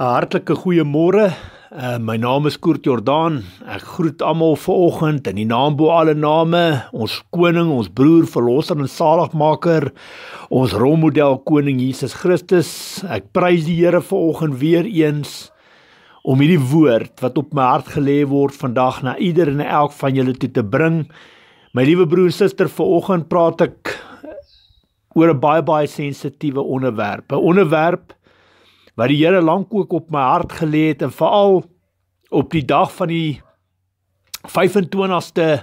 'n Hartlike goeiemôre. Uh, eh, my naam is Koert Jordaan. Ek groet almal vanoggend in die naam bo alle name, ons koning, ons broer, verlosser en saligmaker, ons rolmodel koning Jesus Christus. Ek prys die Here vanoggend weer eens om hierdie woord wat op my hart gelê word vandag na ieder en elk van julle toe te bring. My liewe broer en suster, vanoggend praat ek oor 'n baie baie sensitiewe onderwerp. 'n Onderwerp wat die Here lank ook op my hart gelê het en veral op die dag van die 25ste uh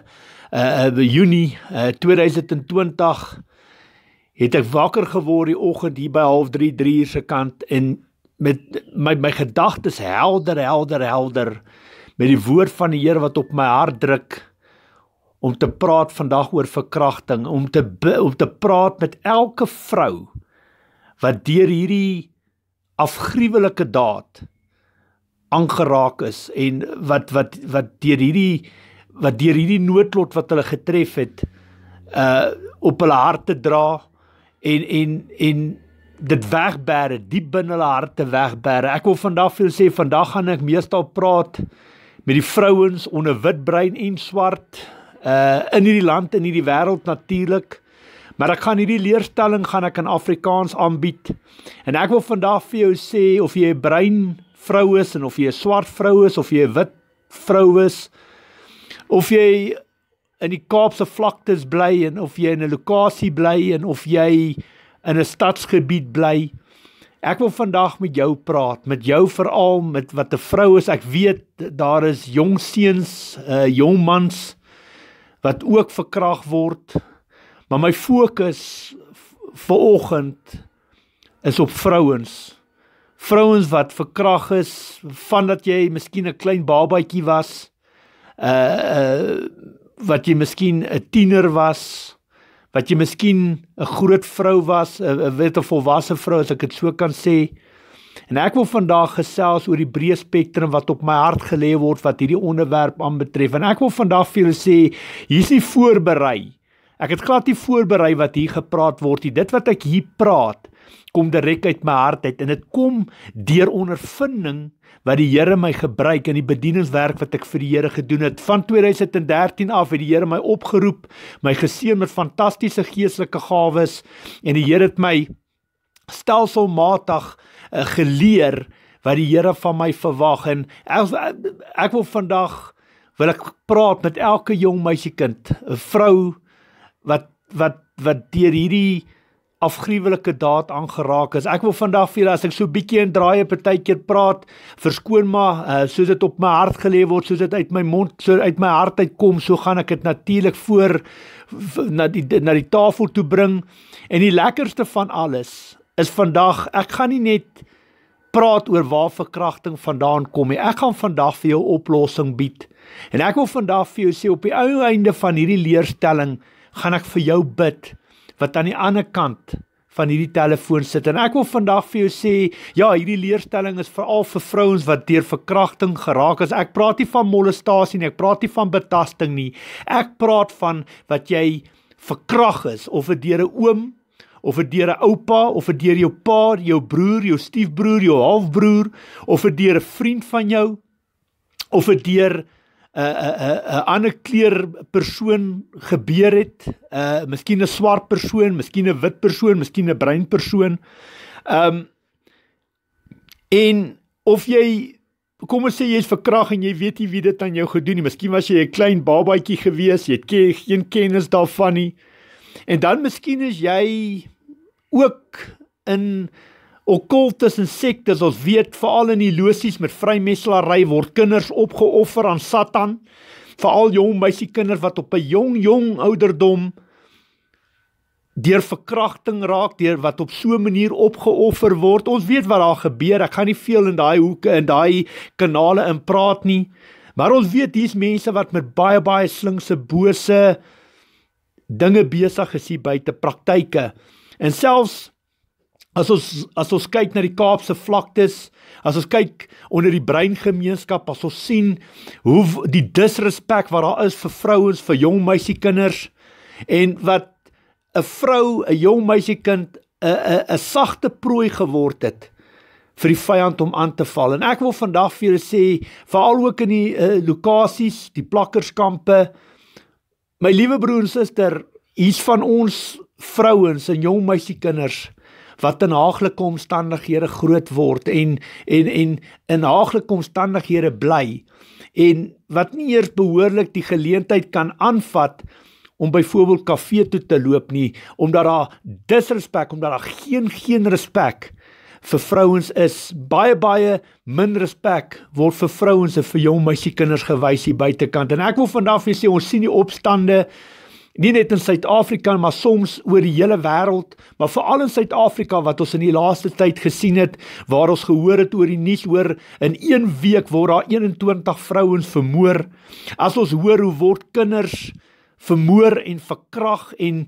eh, eh, Junie uh, eh, 2020 het ek wakker geword die oggend hier by 0:30 3:00 se kant en met my my gedagtes helder helder helder met die woord van die Here wat op my hart druk om te praat vandag oor verkrachting om te om te praat met elke vrou wat deur hierdie afgruwelike daad aangeraak is en wat wat wat deur hierdie wat deur hierdie noodlot wat hulle getref het uh op hulle harte dra en en en dit wegbere diep binne hulle harte wegbere. Ek wil vandag vir julle sê vandag gaan ek meestal praat met die vrouens onder wit brein en swart uh in hierdie land en in hierdie wêreld natuurlik maar ek gaan hierdie leerstelling gaan ek in Afrikaans aanbied. En ek wil vandag vir jou sê of jy 'n bruin vrou is en of jy 'n swart vrou is of jy 'n wit vrou is of jy in die Kaapse vlaktes bly en of jy in 'n lokasie bly en of jy in 'n stadsgebied bly. Ek wil vandag met jou praat, met jou veral met wat 'n vrou is. Ek weet daar is jong seuns, uh jong mans wat ook verkrag word. Maar my fokus vir oggend is op vrouens. Vrouens wat verkrag is vandat jy miskien 'n klein babatjie was. Uh uh wat jy miskien 'n tiener was, wat jy miskien 'n groot vrou was, 'n weet 'n volwasse vrou as ek dit so kan sê. En ek wil vandag gesels oor die breë spektrum wat op my hart gelê word wat hierdie onderwerp aanbetref. En ek wil vandag vir julle sê, hier's nie voorberei Ek het glad nie voorberei wat hier gepraat word nie. Dit wat ek hier praat kom direk uit my hart uit en dit kom deur ondervinding wat die Here my gebruik in die bedieningswerk wat ek vir die Here gedoen het. Van 2013 af het die Here my opgeroep, my geseën met fantastiese geestelike gawes en die Here het my stelselmatig eh, geleer wat die Here van my verwag en ek, ek wil vandag wil ek praat met elke jong meisiekind, 'n vrou wat wat wat deur hierdie afgruwelike daad aangeraak is. Ek wil vandag vir julle as ek so bietjie in draaie partykeer praat, verskoon maar uh, eh, soos dit op my hart gelê word, soos dit uit my mond so uit my hart uitkom, so gaan ek dit natuurlik voor na die na die tafel toe bring. En die lekkerste van alles is vandag, ek gaan nie net praat oor waar verkrachting vandaan kom nie. Ek gaan vandag vir jou oplossing bied. En ek wil vandag vir jou sê op die ou einde van hierdie leerstelling gaan ek vir jou bid wat aan die ander kant van hierdie telefoon sit en ek wil vandag vir jou sê ja hierdie leerstelling is veral vir vrouens wat deur verkrachting geraak is ek praat nie van molestasie nie ek praat nie van betasting nie ek praat van wat jy verkrag is of dit deur 'n oom of dit deur 'n oupa of dit deur jou pa jou broer jou stiefbroer jou halfbroer of dit deur 'n vriend van jou of dit deur 'n 'n 'n ander kleur persoon gebeur het, 'n uh, miskien 'n swart persoon, miskien 'n wit persoon, miskien 'n bruin persoon. Ehm um, en of jy kom ons sê jy's verkrag en jy weet nie wie dit aan jou gedoen het nie. Miskien was jy 'n klein babatjie gewees, jy het ke geen kennis daarvan nie. En dan miskien is jy ook in Okkultes en sektes, ons weet veral in die losies met vrymesslary word kinders opgeoffer aan Satan, veral jong meisiekinders wat op 'n jong jong ouderdom deur verkrachting raak, deur wat op so 'n manier opgeoffer word. Ons weet wat daar gebeur. Ek gaan nie veel in daai hoeke en daai kanale in praat nie. Maar ons weet hier's mense wat met baie baie slinkse bose dinge besig is hier buite praktyke. En selfs As ons as ons kyk na die Kaapse vlaktes, as ons kyk onder die breingemeenskap, as ons sien hoe die disrespek wat daar is vir vrouens, vir jong meisiekinders en wat 'n vrou, 'n jong meisiekind 'n 'n 'n sagte prooi geword het vir die vyand om aan te val. En ek wil vandag vir julle sê, veral ook in die uh, lokasies, die plakkerskampe, my liewe broer en suster, hier's van ons vrouens en jong meisiekinders wat in haaglike omstandighede groot word en en en in haaglike omstandighede bly en wat nie eers behoorlik die geleentheid kan aanvat om byvoorbeeld kafee toe te loop nie omdat daar disrespek omdat daar geen geen respek vir vrouens is baie baie min respek word vir vrouens en vir jong meisie kinders gewys hier buitekant en ek wil vandag vir julle sê ons sien die opstande nie net in Suid-Afrika maar soms oor die hele wêreld, maar veral in Suid-Afrika wat ons in die laaste tyd gesien het waar ons gehoor het oor die nuus hoor in een week word daar 21 vrouens vermoor. As ons hoor hoe word kinders vermoor en verkrag en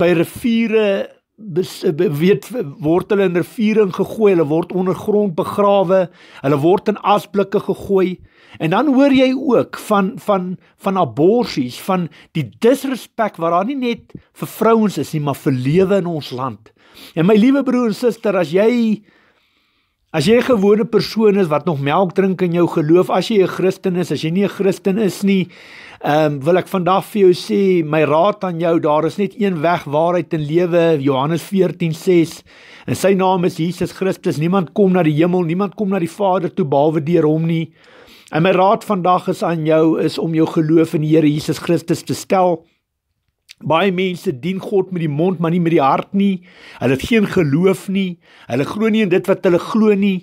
by riviere beweet word hulle in riviere gegooi, hulle word ondergrond begrawe, hulle word in asblikke gegooi. En dan hoor jy ook van van van aborsies, van die disrespek wat daar nie net vir vrouens is nie, maar vir lewe in ons land. En my liewe broer en suster, as jy as jy 'n gewone persoon is wat nog melk drink in jou geloof, as jy 'n Christen is, as jy nie 'n Christen is nie, ehm um, wil ek vandag vir jou sê, my raad aan jou, daar is net een weg waarheid en lewe, Johannes 14:6. En sy naam is Jesus Christus. Niemand kom na die hemel, niemand kom na die Vader toe behalwe deur hom nie. En my raad vandag is aan jou is om jou geloof in die Here Jesus Christus te stel. Baie mense dien God met die mond maar nie met die hart nie. Hulle het geen geloof nie. Hulle glo nie in dit wat hulle glo nie.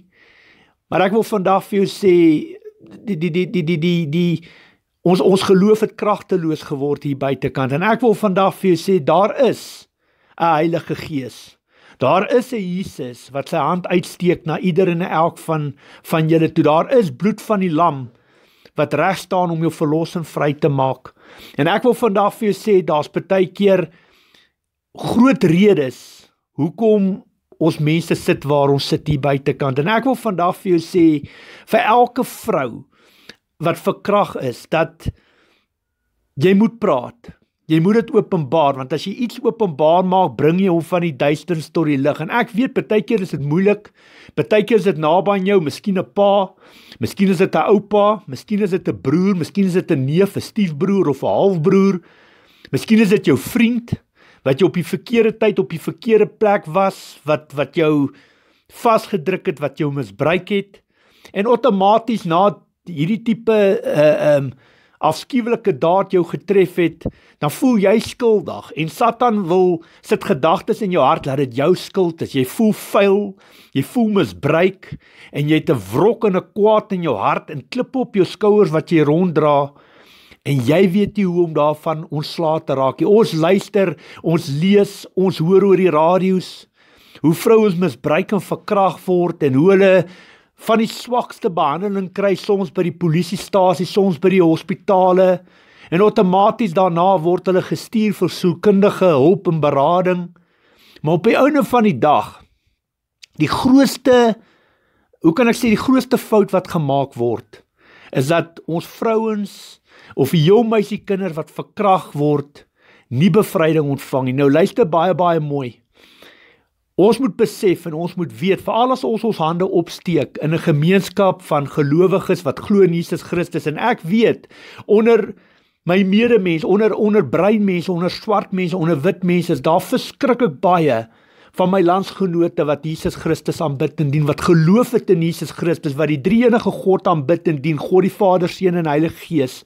Maar ek wil vandag vir jou sê die die die die die die die ons ons geloof het kragteloos geword hier buitekant en ek wil vandag vir jou sê daar is 'n Heilige Gees. Daar is 'n Jesus wat sy hand uitsteek na ieder en elk van van julle toe. Daar is bloed van die lam wat reg staan om jou verlossing vry te maak. En ek wil vandag vir jou sê daar's baie keer groot redes hoekom ons mense sit waar ons sit hier buitekant. En ek wil vandag vir jou sê vir elke vrou wat verkrag is dat jy moet praat. Jy moet dit openbaar want as jy iets openbaar maak, bring jy hom van die duisternis tot die lig. En ek weet partykeer is dit moeilik. Partykeer is dit naby aan jou, miskien 'n pa, miskien is dit 'n oupa, miskien is dit 'n broer, miskien is dit 'n neef, 'n stiefbroer of 'n halfbroer. Miskien is dit jou vriend wat jy op die verkeerde tyd op die verkeerde plek was wat wat jou vasgedruk het, wat jou misbruik het. En outomaties na hierdie tipe uh eh, um ehm, uh, afskuwelike daad jou getref het, dan voel jy skuldig en Satan wil sit gedagtes in jou hart dat dit jou skuld is. Jy voel vuil, jy voel misbruik en jy het 'n wrok en 'n kwaad in jou hart en klip op jou skouers wat jy ronddra en jy weet nie hoe om daarvan ontslae te raak nie. Ons luister, ons lees, ons hoor oor die radio's hoe vrouens misbruik en verkragt word en hoe hulle van die swakste behandeling kry soms by die polisiestasie, soms by die hospitale en outomaties daarna word hulle gestuur vir sielkundige hulp en berading. Maar op die ouene van die dag die grootste hoe kan ek sê die grootste fout wat gemaak word is dat ons vrouens of jong meisie kinders wat verkragt word nie bevryding ontvang nie. Nou luister baie baie mooi. Ons moet besef en ons moet weet veral as ons ons hande opsteek in 'n gemeenskap van gelowiges wat glo in Jesus Christus en ek weet onder my medemens, onder onder bruin mense, onder swart mense, onder wit mense is daar verskriklik baie van my landsgenote wat Jesus Christus aanbid en dien wat geloof het in Jesus Christus wat die drie-enige God aanbid en dien God die Vader, Seun en Heilige Gees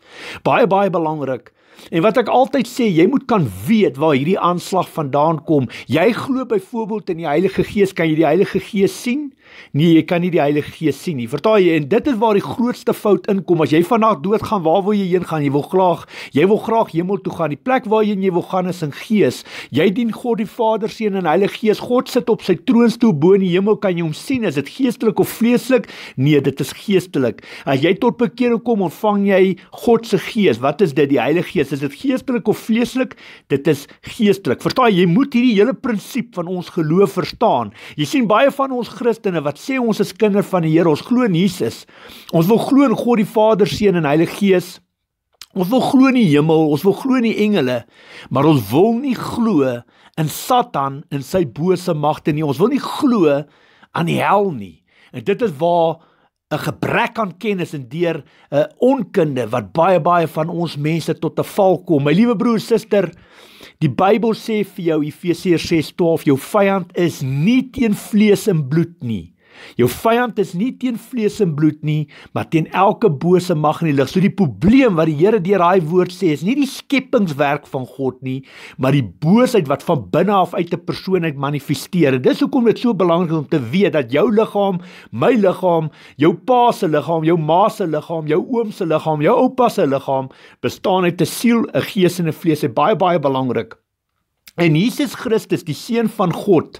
baie baie belangrik En wat ek altyd sê, jy moet kan weet waar hierdie aanslag vandaan kom. Jy glo byvoorbeeld in die Heilige Gees, kan jy die Heilige Gees sien? Nee, jy kan nie die Heilige Gees sien nie. Vertaal jy en dit is waar die grootste fout inkom. As jy vanaand doodgaan, waar wil jy heen gaan? Jy wil graag, jy wil graag hemel toe gaan. Die plek waarheen jy, jy wil gaan is in Gees. Jy dien God die Vader, Seun en Heilige Gees. God sit op sy troonstoel bo in die hemel. Kan jy hom sien? Is dit geestelik of vleeslik? Nee, dit is geestelik. As jy tot bekering kom, ontvang jy God se Gees. Wat is dit? Die Heilige Gees. Is dit geestelik of vleeslik? Dit is geestelik. Vertaal jy, jy moet hierdie hele prinsip van ons geloof verstaan. Jy sien baie van ons Christene wat sê ons is kinders van die Here, ons glo in Jesus. Ons wil glo in God die Vader, Seun en Heilige Gees. Ons wil glo in die hemel, ons wil glo in die engele, maar ons wil nie glo in Satan en sy bose magte nie. Ons wil nie glo aan die hel nie. En dit is waar 'n gebrek aan kennis en deur 'n uh, eh, onkunde wat baie baie van ons mense tot 'n val kom. My liewe broer, suster, die Bybel sê vir jou Efesiërs 6:12, jou vyand is nie teen vlees en bloed nie, Jou vyand is nie teen vlees en bloed nie, maar teen elke bose mag in die lig. So die probleem wat die Here deur daai woord sê, is nie die skepingswerk van God nie, maar die boosheid wat van binne af uit 'n persoon uit manifesteer. Dis hoekom dit so belangrik is om te weet dat jou liggaam, my liggaam, jou pa se liggaam, jou ma se liggaam, jou oom se liggaam, jou oupa se liggaam bestaan uit 'n siel, 'n gees en 'n vlees. Dit is baie baie belangrik. En Jesus Christus, die seun van God,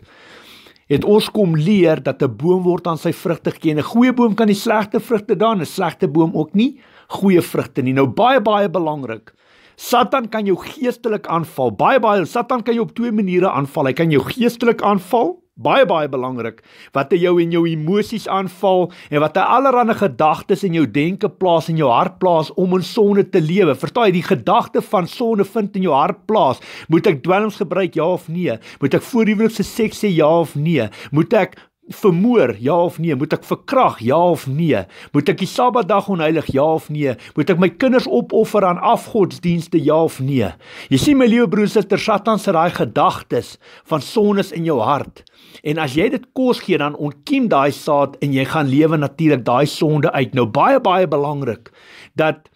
het ons kom leer dat 'n boom word aan sy vrugte geken. 'n Goeie boom kan nie slegte vrugte dra nie, 'n slegte boom ook nie goeie vrugte nie. Nou baie baie belangrik. Satan kan jou geestelik aanval. Baie baie Satan kan jou op twee maniere aanval. Hy kan jou geestelik aanval baie baie belangrik wat hy jou en jou emosies aanval en wat hy allerlei gedagtes in jou denke plaas in jou hart plaas om in sonde te lewe. Verstaan jy die gedagte van sonde vind in jou hart plaas? Moet ek dwelms gebruik ja of nee? Moet ek voor huwelikse seks sê ja of nee? Moet ek vermoor ja of nee moet ek verkrag ja of nee moet ek die sabbatdag onheilig ja of nee moet ek my kinders opoffer aan afgodsdienste ja of nee jy sien my liewe broers suster satan se daai gedagtes van sones in jou hart en as jy dit kos gee dan ontkiem daai saad en jy gaan lewe natuurlik daai sonde uit nou baie baie belangrik dat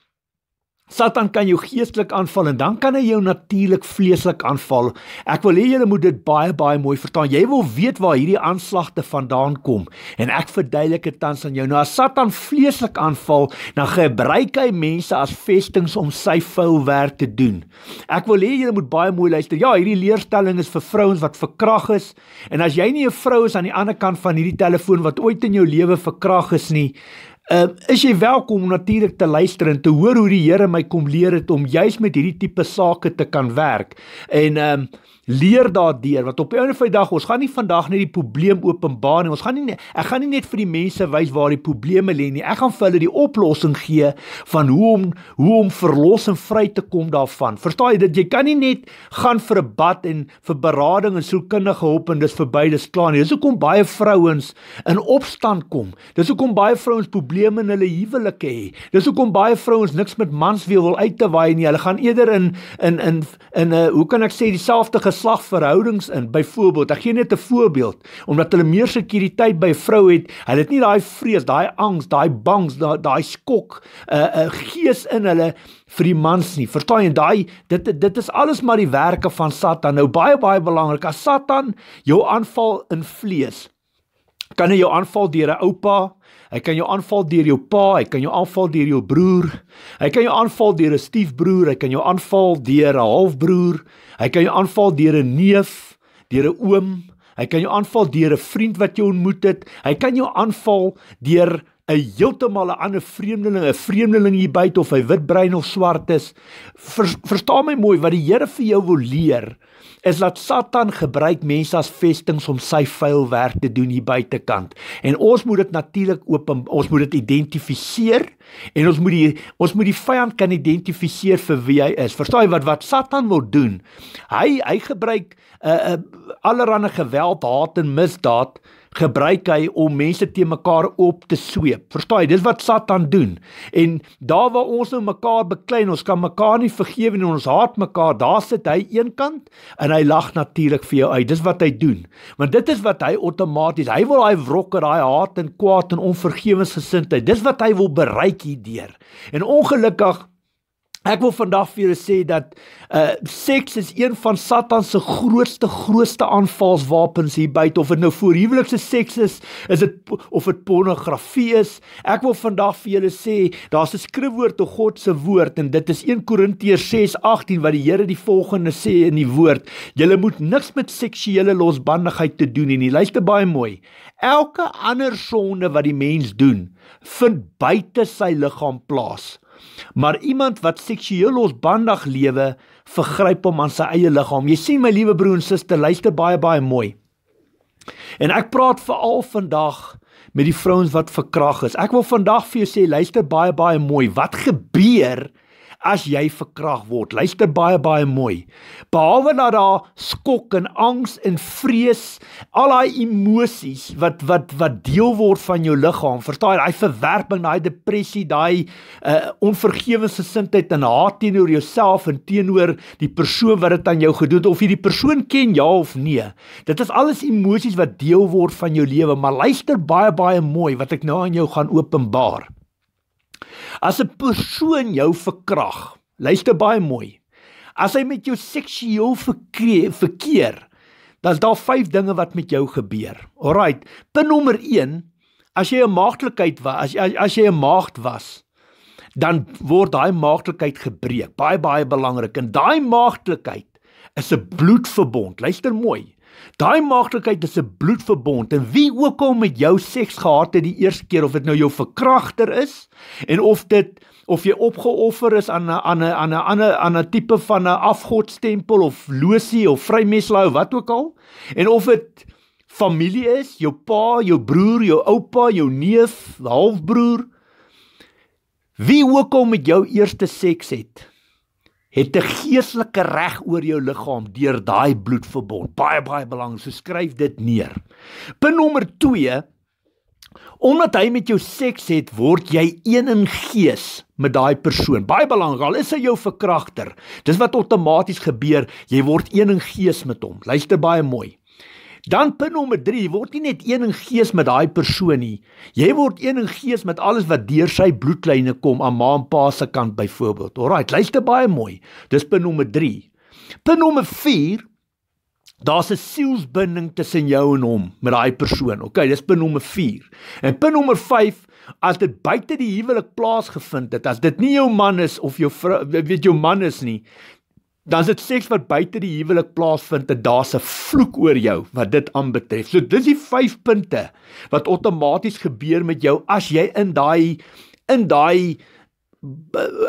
Satan kan jou geestelik aanval en dan kan hy jou natuurlik vleeslik aanval. Ek wil hê julle moet dit baie baie mooi verstaan. Jy wil weet waar hierdie aanslagte vandaan kom en ek verduidelik dit tans aan jou. Nou as Satan vleeslik aanval, dan gebruik hy mense as vestinge om sy vuil werk te doen. Ek wil hê julle moet baie mooi luister. Ja, hierdie leerstelling is vir vrouens wat verkragt is en as jy nie 'n vrou is aan die ander kant van hierdie telefoon wat ooit in jou lewe verkragt is nie, Ehm uh, is jy welkom natuurlik te luister en te hoor hoe die Here my kom leer het om juis met hierdie tipe sake te kan werk. En ehm um, leer daardeur wat op 'n of ander dag ons gaan nie vandag net die probleem openbaar nie. Ons gaan nie ek gaan nie net vir die mense wys waar die probleme lê nie. Ek gaan vir hulle die oplossing gee van hoe om hoe om verlos en vry te kom daarvan. Verstaan jy dit? Jy kan nie net gaan vir 'n bad en vir berading en soekkundige hulp en dis verby, dis klaar nie. Dis hoekom baie vrouens in opstand kom. Dis hoekom baie vrouens probleme in hulle huwelike hê. Dis hoekom baie vrouens niks met mans wil uit te waai nie. Hulle gaan eerder in in in in 'n uh, eh, hoe kan ek sê dieselfde geslagsverhoudings in. Byvoorbeeld, ek gee net 'n voorbeeld, omdat hulle meer sekuriteit by 'n vrou het, hulle het nie daai vrees, daai angs, daai bangs, daai daai skok 'n uh, 'n uh, gees in hulle vir die mans nie. Verstaan jy daai dit dit is alles maar die werke van Satan. Nou baie baie belangrik, as Satan jou aanval in vlees, kan hy jou aanval deur 'n oupa Hy kan jou aanval deur jou pa, hy kan jou aanval deur jou broer. Hy kan jou aanval deur 'n stiefbroer, hy kan jou aanval deur 'n halfbroer. Hy kan jou aanval deur 'n neef, deur 'n oom, hy kan jou aanval deur 'n vriend wat jou ontmoet het, hy kan jou aanval deur 'n heeltemal 'n ander vreemdeling, 'n vreemdeling hier buite of hy witbrein of swart is. Ver, verstaan my mooi wat die Here vir jou wil leer is dat Satan gebruik mense as vestinge om sy vuil werk te doen hier buitekant. En ons moet dit natuurlik op ons moet dit identifiseer en ons moet die ons moet die vyand kan identifiseer vir wie hy is. Verstaan jy wat wat Satan wil doen? Hy hy gebruik 'n uh, eh, uh, eh, allerlei geweld, haat en misdaad uh, gebruik hy om mense te mekaar op te sweep. Verstaan jy? Dis wat Satan doen. En daar waar ons nou mekaar beklein, ons kan mekaar nie vergewe nie, ons haat mekaar, daar sit hy eenkant en hy lag natuurlik vir jou uit. Dis wat hy doen. Want dit is wat hy outomaties, hy wil daai wrokker, daai haat en kwaad en onvergewensgesindheid. Dis wat hy wil bereik hierdeur. En ongelukkig Ek wil vandag vir julle sê dat uh seks is een van Satan se grootste grootste aanvalswapens hier buite of dit nou voor huwelikse seks is, is dit of dit pornografie is. Ek wil vandag vir julle sê daar's 'n skrifwoord te God se woord en dit is 1 Korintiërs 6:18 wat die Here die volgende sê in die woord: "Julle moet niks met seksuele losbandigheid te doen nie." Luister baie mooi. Elke ander sonde wat die mens doen, vind buite sy liggaam plaas. Maar iemand wat seksueel losbandig lewe, vergryp hom aan sy eie liggaam. Jy sien my liewe broer en suster, luister baie baie mooi. En ek praat veral vandag met die vrouens wat verkragt is. Ek wil vandag vir jou sê, luister baie baie mooi. Wat gebeur? as jy verkrag word. Luister baie baie mooi. Behalwe dat daar skok en angs en vrees, al daai emosies wat wat wat deel word van jou liggaam, verstaan jy, daai verwerping, daai depressie, daai uh, onvergewensgesindheid en haat teenoor jouself en teenoor die persoon wat dit aan jou gedoen het of jy die persoon ken ja of nee. Dit is alles emosies wat deel word van jou lewe, maar luister baie baie mooi wat ek nou aan jou gaan openbaar. As 'n persoon jou verkrag, luister baie mooi. As hy met jou seksueel verkeer, dan's daar vyf dinge wat met jou gebeur. Alraait, punt nommer 1, as jy 'n maagdelikheid was, as as jy 'n maagd was, dan word daai maagdelikheid gebreek. Baie baie belangrik. En daai maagdelikheid is 'n bloedverbond. Luister mooi. Daai maagdelikheid is 'n bloedverbond en wie ook al met jou seks gehad het die eerste keer of dit nou jou verkragter is en of dit of jy opgeoffer is aan 'n aan 'n aan 'n ander aan 'n tipe van 'n afgodstempel of losie of vrymeslaai of wat ook al en of dit familie is, jou pa, jou broer, jou oupa, jou neef, halfbroer. Wie ook al met jou eerste seks het het 'n geestelike reg oor jou liggaam deur daai bloedverbond. Baie baie belangrik, so skryf dit neer. Punt nommer 2. Omdat hy met jou seks het, word jy een in gees met daai persoon. Baie belangrik, al is hy jou verkragter, dis wat outomaties gebeur, jy word een in gees met hom. Luister baie mooi. Dan punt nommer 3 word nie net een in gees met daai persoon nie. Jy word een in gees met alles wat deur sy bloedlyne kom aan ma en pa se kant byvoorbeeld. Alraait, luister baie mooi. Dis punt nommer 3. Punt nommer 4 daar's 'n sielsbinding tussen jou en hom met daai persoon. OK, dis punt nommer 4. En punt nommer 5 As dit buite die huwelik plaasgevind het, as dit nie jou man is of jou vrou, weet jou man is nie, dan is dit seks wat buite die huwelik plaasvind en daar's 'n vloek oor jou wat dit aanbetref. So dis die 5 punte wat outomaties gebeur met jou as jy in daai in daai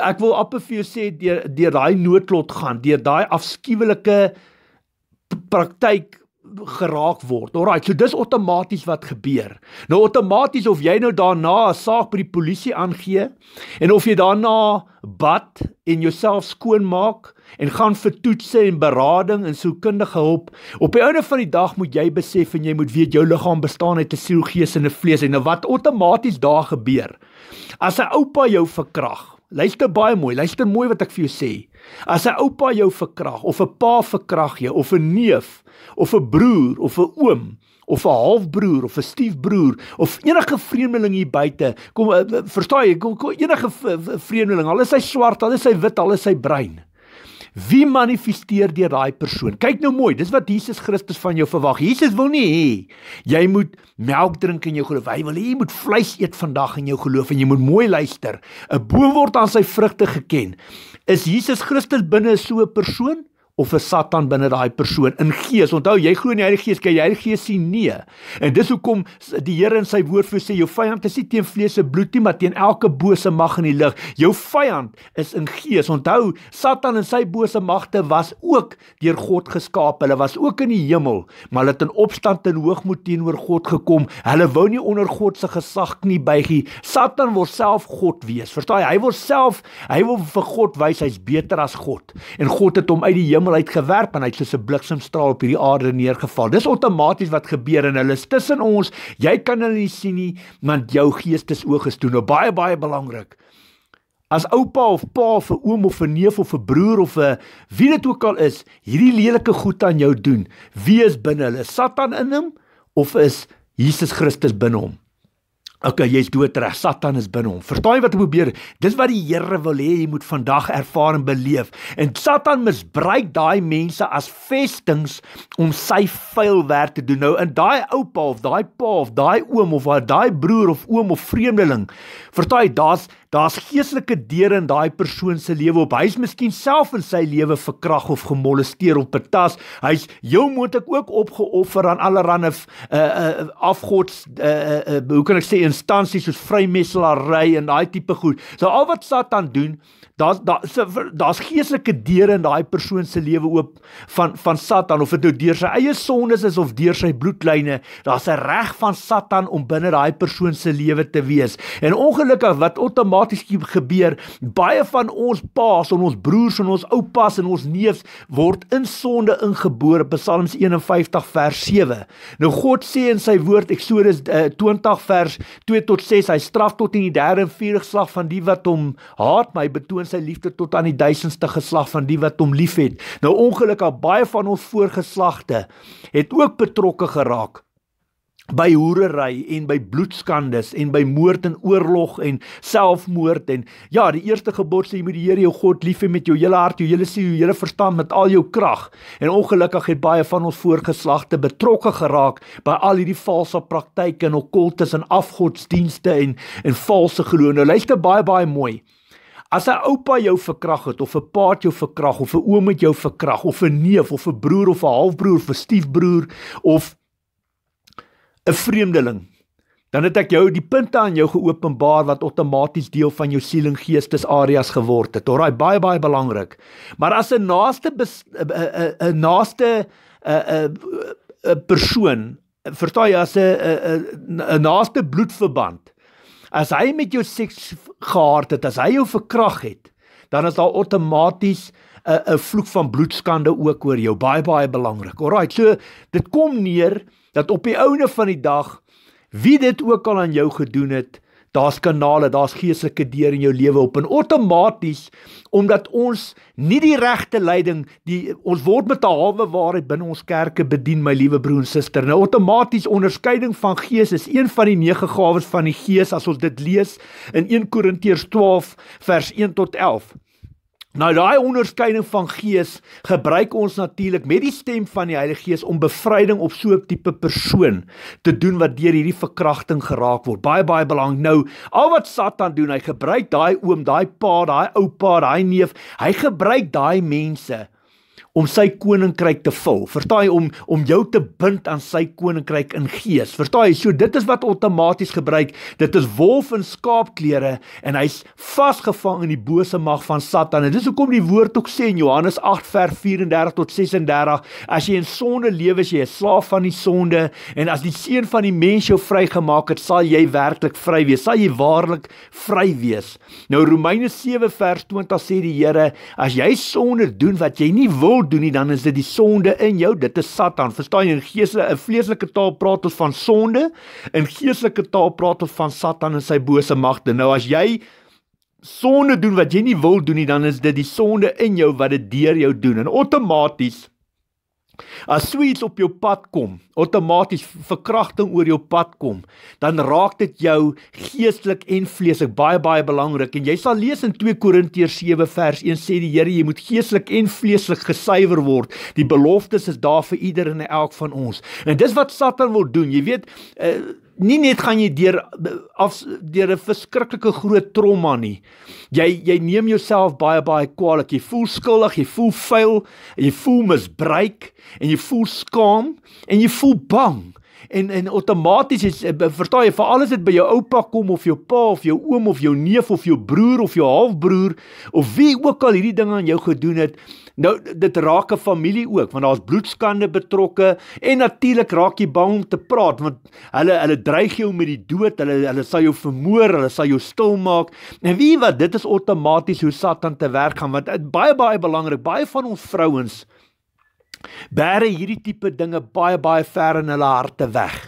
ek wil op vir jou sê deur deur daai noodlot gaan, deur daai afskuwelike praktyk geraak word. Alraai, so dis outomaties wat gebeur. Nou outomaties of jy nou daarna 'n saak by die polisie aangee en of jy daarna bad en jouself skoon maak en gaan vir toetse en berading en sielkundige hulp. Op die einde van die dag moet jy besef en jy moet weet jou liggaam bestaan uit 'n siel, gees en 'n vlees en nou wat outomaties daar gebeur. As 'n oupa jou verkrag, luister baie mooi, luister mooi wat ek vir jou sê. As 'n oupa jou verkrag of 'n pa verkrag jou of 'n neef of 'n broer of 'n oom of 'n halfbroer of 'n stiefbroer of enige vreemdeling hier buite kom eh, eh, verstaan jy kom, kom, enige vreemdeling al is hy swart al is hy wit al is hy bruin Wie manifesteer deur daai persoon? Kyk nou mooi, dis wat Jesus Christus van jou verwag. Jesus wil nie hê jy moet melk drink in jou geloof. Hy wil hê jy moet vleis eet vandag in jou geloof en jy moet mooi luister. 'n Boom word aan sy vrugte geken. Is Jesus Christus binne so 'n persoon? of 'n Satan binne daai persoon in gees. Onthou, jy glo in die Heilige Gees, kan jy die Heilige Gees sien? Nee. En dis hoekom die Here in sy woord vir sê jou vyand is nie teen vlees en bloed nie, maar teen elke bose mag in die lig. Jou vyand is in gees. Onthou, Satan en sy bose magte was ook deur God geskaap. Hulle was ook in die hemel, maar hulle het in opstand en hoogmoed teenoor God gekom. Hulle wou nie onder God se gesag knie buig nie. Satan wil self God wees. Verstaan jy? Hy wil self, hy wil vir God wys hy's beter as God. En God het hom uit die hemel hemel uitgewerp en hy het soos 'n bliksemstraal op hierdie aarde neergeval. Dis outomaties wat gebeur en hulle is tussen ons. Jy kan hulle nie sien nie, want jou geestesoog is toe nou baie baie belangrik. As oupa of pa vir oom of vir neef of vir broer of vir wie dit ook al is, hierdie lelike goed aan jou doen, wie is binne hulle? Satan in hom of is Jesus Christus binne hom? Okay, jy's doodreg. Satan is binne hom. Verstaan jy wat ek probeer? Dis wat die Here wil hê jy moet vandag ervaar en beleef. En Satan misbruik daai mense as vestings om sy vuil werk te doen. Nou in daai oupa of daai pa of daai oom of daai broer of oom of vreemdeling. Verstaan jy? Daar's Daar's geestelike deure in daai persoon se lewe op. Hy's miskien self in sy lewe verkrag of gemolesteer of betas. Hy's jou moontlik ook opgeoffer aan allerlei uh uh afgods uh uh hoe kan ek sê instansies soos vrymesselary en daai tipe goed. So al wat Satan doen daar's daar, daar's geestelike deure in daai persoon se lewe oop van van Satan of dit nou deur sy eie sondes is of deur sy bloedlyne daar's 'n reg van Satan om binne daai persoon se lewe te wees en ongelukkig wat outomaties gebeur baie van ons paas en ons broers en ons oupas en ons neefs word in sonde ingebore Psalms 51 vers 7 nou God sê in sy woord Eksodus 20 eh, vers 2 tot 6 hy straf tot in die derde en vierde slag van die wat hom haat my betoon sy liefde tot aan die duisendste geslag van die wat hom liefhet. Nou ongelukkig baie van ons voorgeslagte het ook betrokke geraak by hoerery en by bloedskandes en by moord en oorlog en selfmoord en ja die eerste geboorte jy moet die Here jou God lief hê met jou hele hart, jou hele siel, jou hele verstand met al jou krag. En ongelukkig het baie van ons voorgeslagte betrokke geraak by al hierdie valse praktyke en okkultes en afgodsdienste en en valse geloof. Nou luister baie baie mooi. As 'n oupa jou verkrag het of 'n paat jou verkrag of 'n oom het jou verkrag of 'n neef of 'n broer of 'n halfbroer of 'n stiefbroer of 'n vreemdeling dan het ek jou die punte aan jou geopenbaar wat outomaties deel van jou siel en geestes areas geword het. Alraai baie baie belangrik. Maar as 'n naaste 'n naaste 'n 'n persoon, vertaai as 'n 'n naaste bloedverband As hy met jou seks gehard het, as hy jou verkrag het, dan is daar outomaties 'n eh, 'n eh, vloek van bloedskande ook oor jou. Baie baie belangrik. Alraai, so dit kom neer dat op die ouene van die dag wie dit ook al aan jou gedoen het, daar's kanale, daar's geestelike deure in jou lewe op en outomaties omdat ons nie die regte leiding die ons word met 'n halwe waarheid binne ons kerke bedien my liewe broer en suster. Nou outomaties onderskeiding van gees is een van die nege gawes van die gees as ons dit lees in 1 Korintiërs 12 vers 1 tot 11. Nou daai onderskeiding van gees gebruik ons natuurlik met die stem van die Heilige Gees om bevryding op so 'n tipe persoon te doen wat deur hierdie verkrachting geraak word. Baie baie belangrik. Nou al wat Satan doen, hy gebruik daai oom, daai pa, daai oupa, daai neef, hy gebruik daai mense om sy koninkryk te vul. Vertaai om om jou te bind aan sy koninkryk in gees. Vertaai, so dit is wat outomaties gebruik. Dit is wolf in skaapklere en hy's vasgevang in die bose mag van Satan. En dis hoekom die woord ook sê in Johannes 8 vers 34 tot 36, as jy in sonde lewe, jy is slaaf van die sonde en as die seun van die mens jou vrygemaak het, sal jy werklik vry wees. Sal jy waarlik vry wees. Nou Romeine 7 vers 20 sê die Here, as jy sonde doen wat jy nie wil wil doen nie, dan is dit die sonde in jou. Dit is Satan. Verstaan jy? In geestelike en vleeslike taal praat ons van sonde. In geestelike taal praat ons van Satan en sy bose magte. Nou as jy sonde doen wat jy nie wil doen nie, dan is dit die sonde in jou wat dit deur jou doen. En outomaties As suits op jou pad kom, outomaties verkrachting oor jou pad kom, dan raak dit jou geestelik en vleeslik baie baie belangrik en jy sal lees in 2 Korintiërs 7 vers 1 sê die Here jy moet geestelik en vleeslik gesuiwer word. Die beloftes is daar vir ieder en elk van ons. En dis wat Satan wil doen. Jy weet, uh, nie net gaan jy deur af deur 'n verskriklike groot trauma nie. Jy jy neem jouself baie baie kwaad. Jy voel skuldig, jy voel vuil, jy voel misbruik en jy voel skaam en jy voel bang. En en outomaties eh, verstaan jy vir alles wat by jou oupa kom of jou pa of jou oom of jou neef of jou broer of jou halfbroer of wie ook al hierdie dinge aan jou gedoen het, Nou dit raak 'n familie ook want daar's bloedskande betrokke en natuurlik raak jy bang om te praat want hulle hulle dreig jou met die dood, hulle hulle sal jou vermoor, hulle sal jou stil maak. En weet wat, dit is outomaties hoe Satan te werk gaan want dit baie baie belangrik, baie van ons vrouens bære hierdie tipe dinge baie baie ver in hulle harte weg.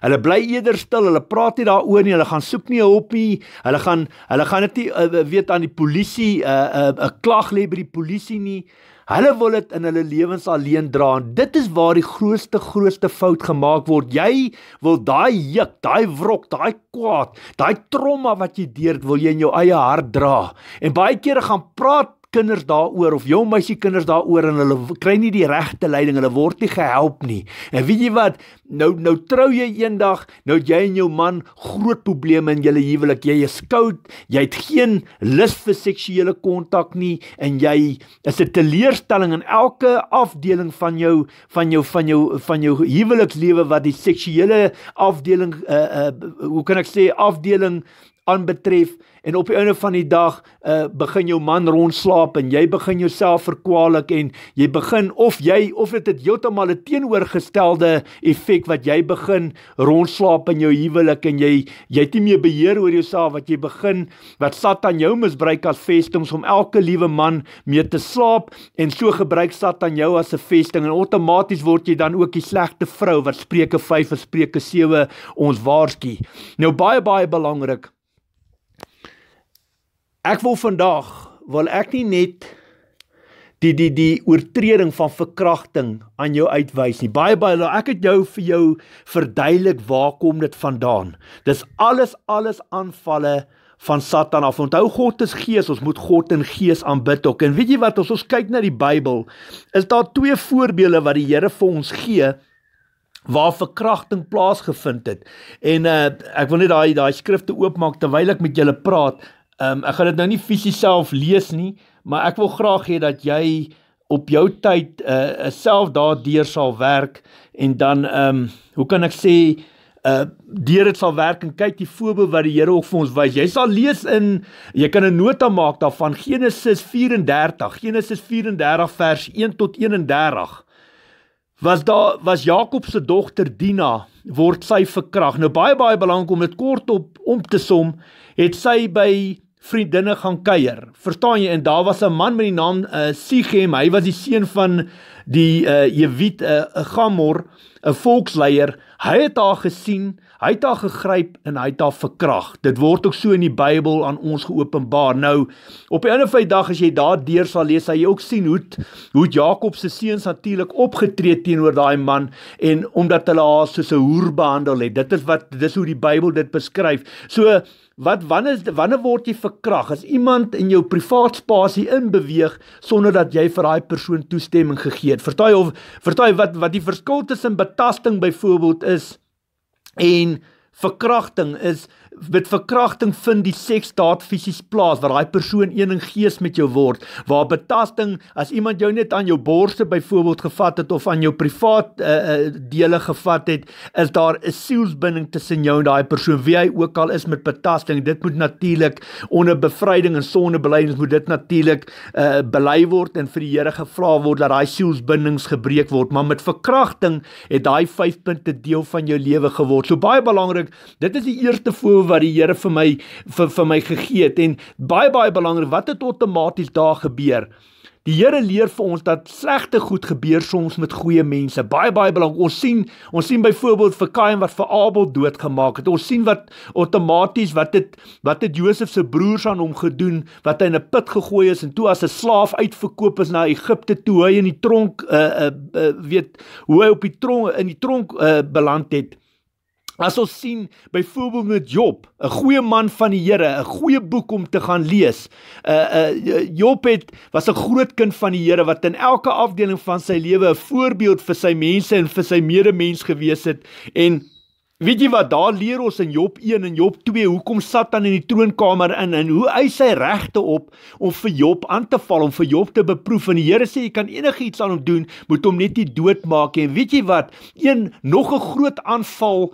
Hulle bly eerder stil, hulle praat nie daaroor nie, hulle gaan soek nie hulp nie. Hulle gaan hulle gaan dit nie uh, weet aan die polisie eh, eh, 'n uh, 'n uh, uh, klag lê by die polisie nie. Hulle wil dit in hulle lewens alleen dra en dit is waar die grootste grootste fout gemaak word. Jy wil daai juk, daai wrok, daai kwaad, daai trauma wat jy deur wil jy in jou eie hart dra. En baie kere gaan praat kinders daaroor of jong meisie kinders daaroor en hulle kry nie die regte leiding, hulle word nie gehelp nie. En weet jy wat? Nou nou trou jy eendag, nou jy en jou man groot probleme in julle huwelik. Jy is koud, jy het geen lus vir seksuele kontak nie en jy is 'n teleurstelling in elke afdeling van jou van jou van jou van jou, jou huwelikslewe wat die seksuele afdeling uh uh hoe kan ek sê afdeling aanbetref en op die einde van die dag uh, begin jou man rondslaap en jy begin jouself verkwalik en jy begin of jy of dit het heeltemal 'n teenoorgestelde effek wat jy begin rondslaap in jou huwelik en jy jy het nie meer beheer oor jouself wat jy begin wat Satan jou misbruik as vestings om elke liewe man mee te slaap en so gebruik Satan jou as 'n vesting en outomaties word jy dan ook die slegte vrou wat Spreuke 5 en Spreuke 7 ons waarsku. Nou baie baie belangrik. Ek wil vandag wil ek nie net die die die oortreding van verkrachting aan jou uitwys nie. Baie baie ek het jou vir jou verduidelik waar kom dit vandaan. Dis alles alles aanvalle van Satan af. Onthou God is gees, ons moet God in gees aanbid ook. En weet jy wat as ons kyk na die Bybel, is daar twee voorbeelde wat die Here vir ons gee waar verkrachting plaasgevind het. En uh, ek wil net daai daai skrifte oopmaak terwyl ek met julle praat. Ehm um, ek gaan dit nou nie fisies self lees nie, maar ek wil graag hê dat jy op jou tyd uh self daardeur sal werk en dan ehm um, hoe kan ek sê uh deur dit sal werk en kyk die voorbe wat die Here ook vir ons wys. Jy sal lees in jy kan 'n nota maak daarvan Genesis 34. Genesis 34 vers 1 tot 31. Was daar was Jakob se dogter Dina word sy verkrag. Nou baie baie belangrik om dit kort op om te som, het sy by vriendinne gaan kuier. Verstaan jy? En daar was 'n man met die naam uh, eh, Sigem. Hy was die seun van die uh, Jewit uh, Gamor, 'n volksleier. Hy het haar gesien, hy het haar gegryp en hy het haar verkragt. Dit word ook so in die Bybel aan ons geopenbaar. Nou, op 'n of ander dag as jy daar deur sal lees, sal jy ook sien hoe hoe Jakob se seuns natuurlik opgetree teenoor daai man en omdat hulle haar soos 'n hoer behandel het. Dit is wat dis hoe die Bybel dit beskryf. So Wat wanneer wanneer word jy verkrag as iemand in jou privaat spasie inbeweeg sonder dat jy vir daai persoon toestemming gegee het? Vertel of vertel wat wat die verskil tussen betasting byvoorbeeld is en verkrachting is met verkrachting vind die seks daad fisies plaas waar daai persoon een in gees met jou word waar betasting as iemand jou net aan jou borste byvoorbeeld gevat het of aan jou privaat uh, uh, dele gevat het is daar 'n sielsbinding tussen jou en daai persoon wie hy ook al is met betasting dit moet natuurlik onder bevryding en sondebelydenis moet dit natuurlik uh, eh, bely word en vir die Here gevra word dat daai sielsbindings gebreek word maar met verkrachting het daai vyf punte deel van jou lewe geword so baie belangrik dit is die eerste voorbeeld wat die Here vir my vir vir my gegee het en baie baie belangrik wat het outomaties daar gebeur. Die Here leer vir ons dat slegte goed gebeur soms met goeie mense. Baie baie belangrik. Ons sien ons sien byvoorbeeld vir Kain wat vir Abel doodgemaak het. Ons sien wat outomaties wat het wat het Josef se broers aan hom gedoen wat hy in 'n put gegooi is en toe as 'n slaaf uitverkoop is na Egipte toe hy in die tronk uh uh weet hoe hy op die tronk in die tronk uh beland het. As ons sien byvoorbeeld met Job, 'n goeie man van die Here, 'n goeie boek om te gaan lees. Uh uh Job het was 'n groot kind van die Here wat in elke afdeling van sy lewe 'n voorbeeld vir sy mense en vir sy medemens gewees het en Weet jy wat daar leer ons in Job 1 en Job 2 hoekom Satan in die troonkamer in en hoe hy sy regte op om vir Job aan te val om vir Job te beproef en die Here sê jy kan enigiets aan hom doen moet hom net nie doodmaak nie. Weet jy wat? Een nog 'n groot aanval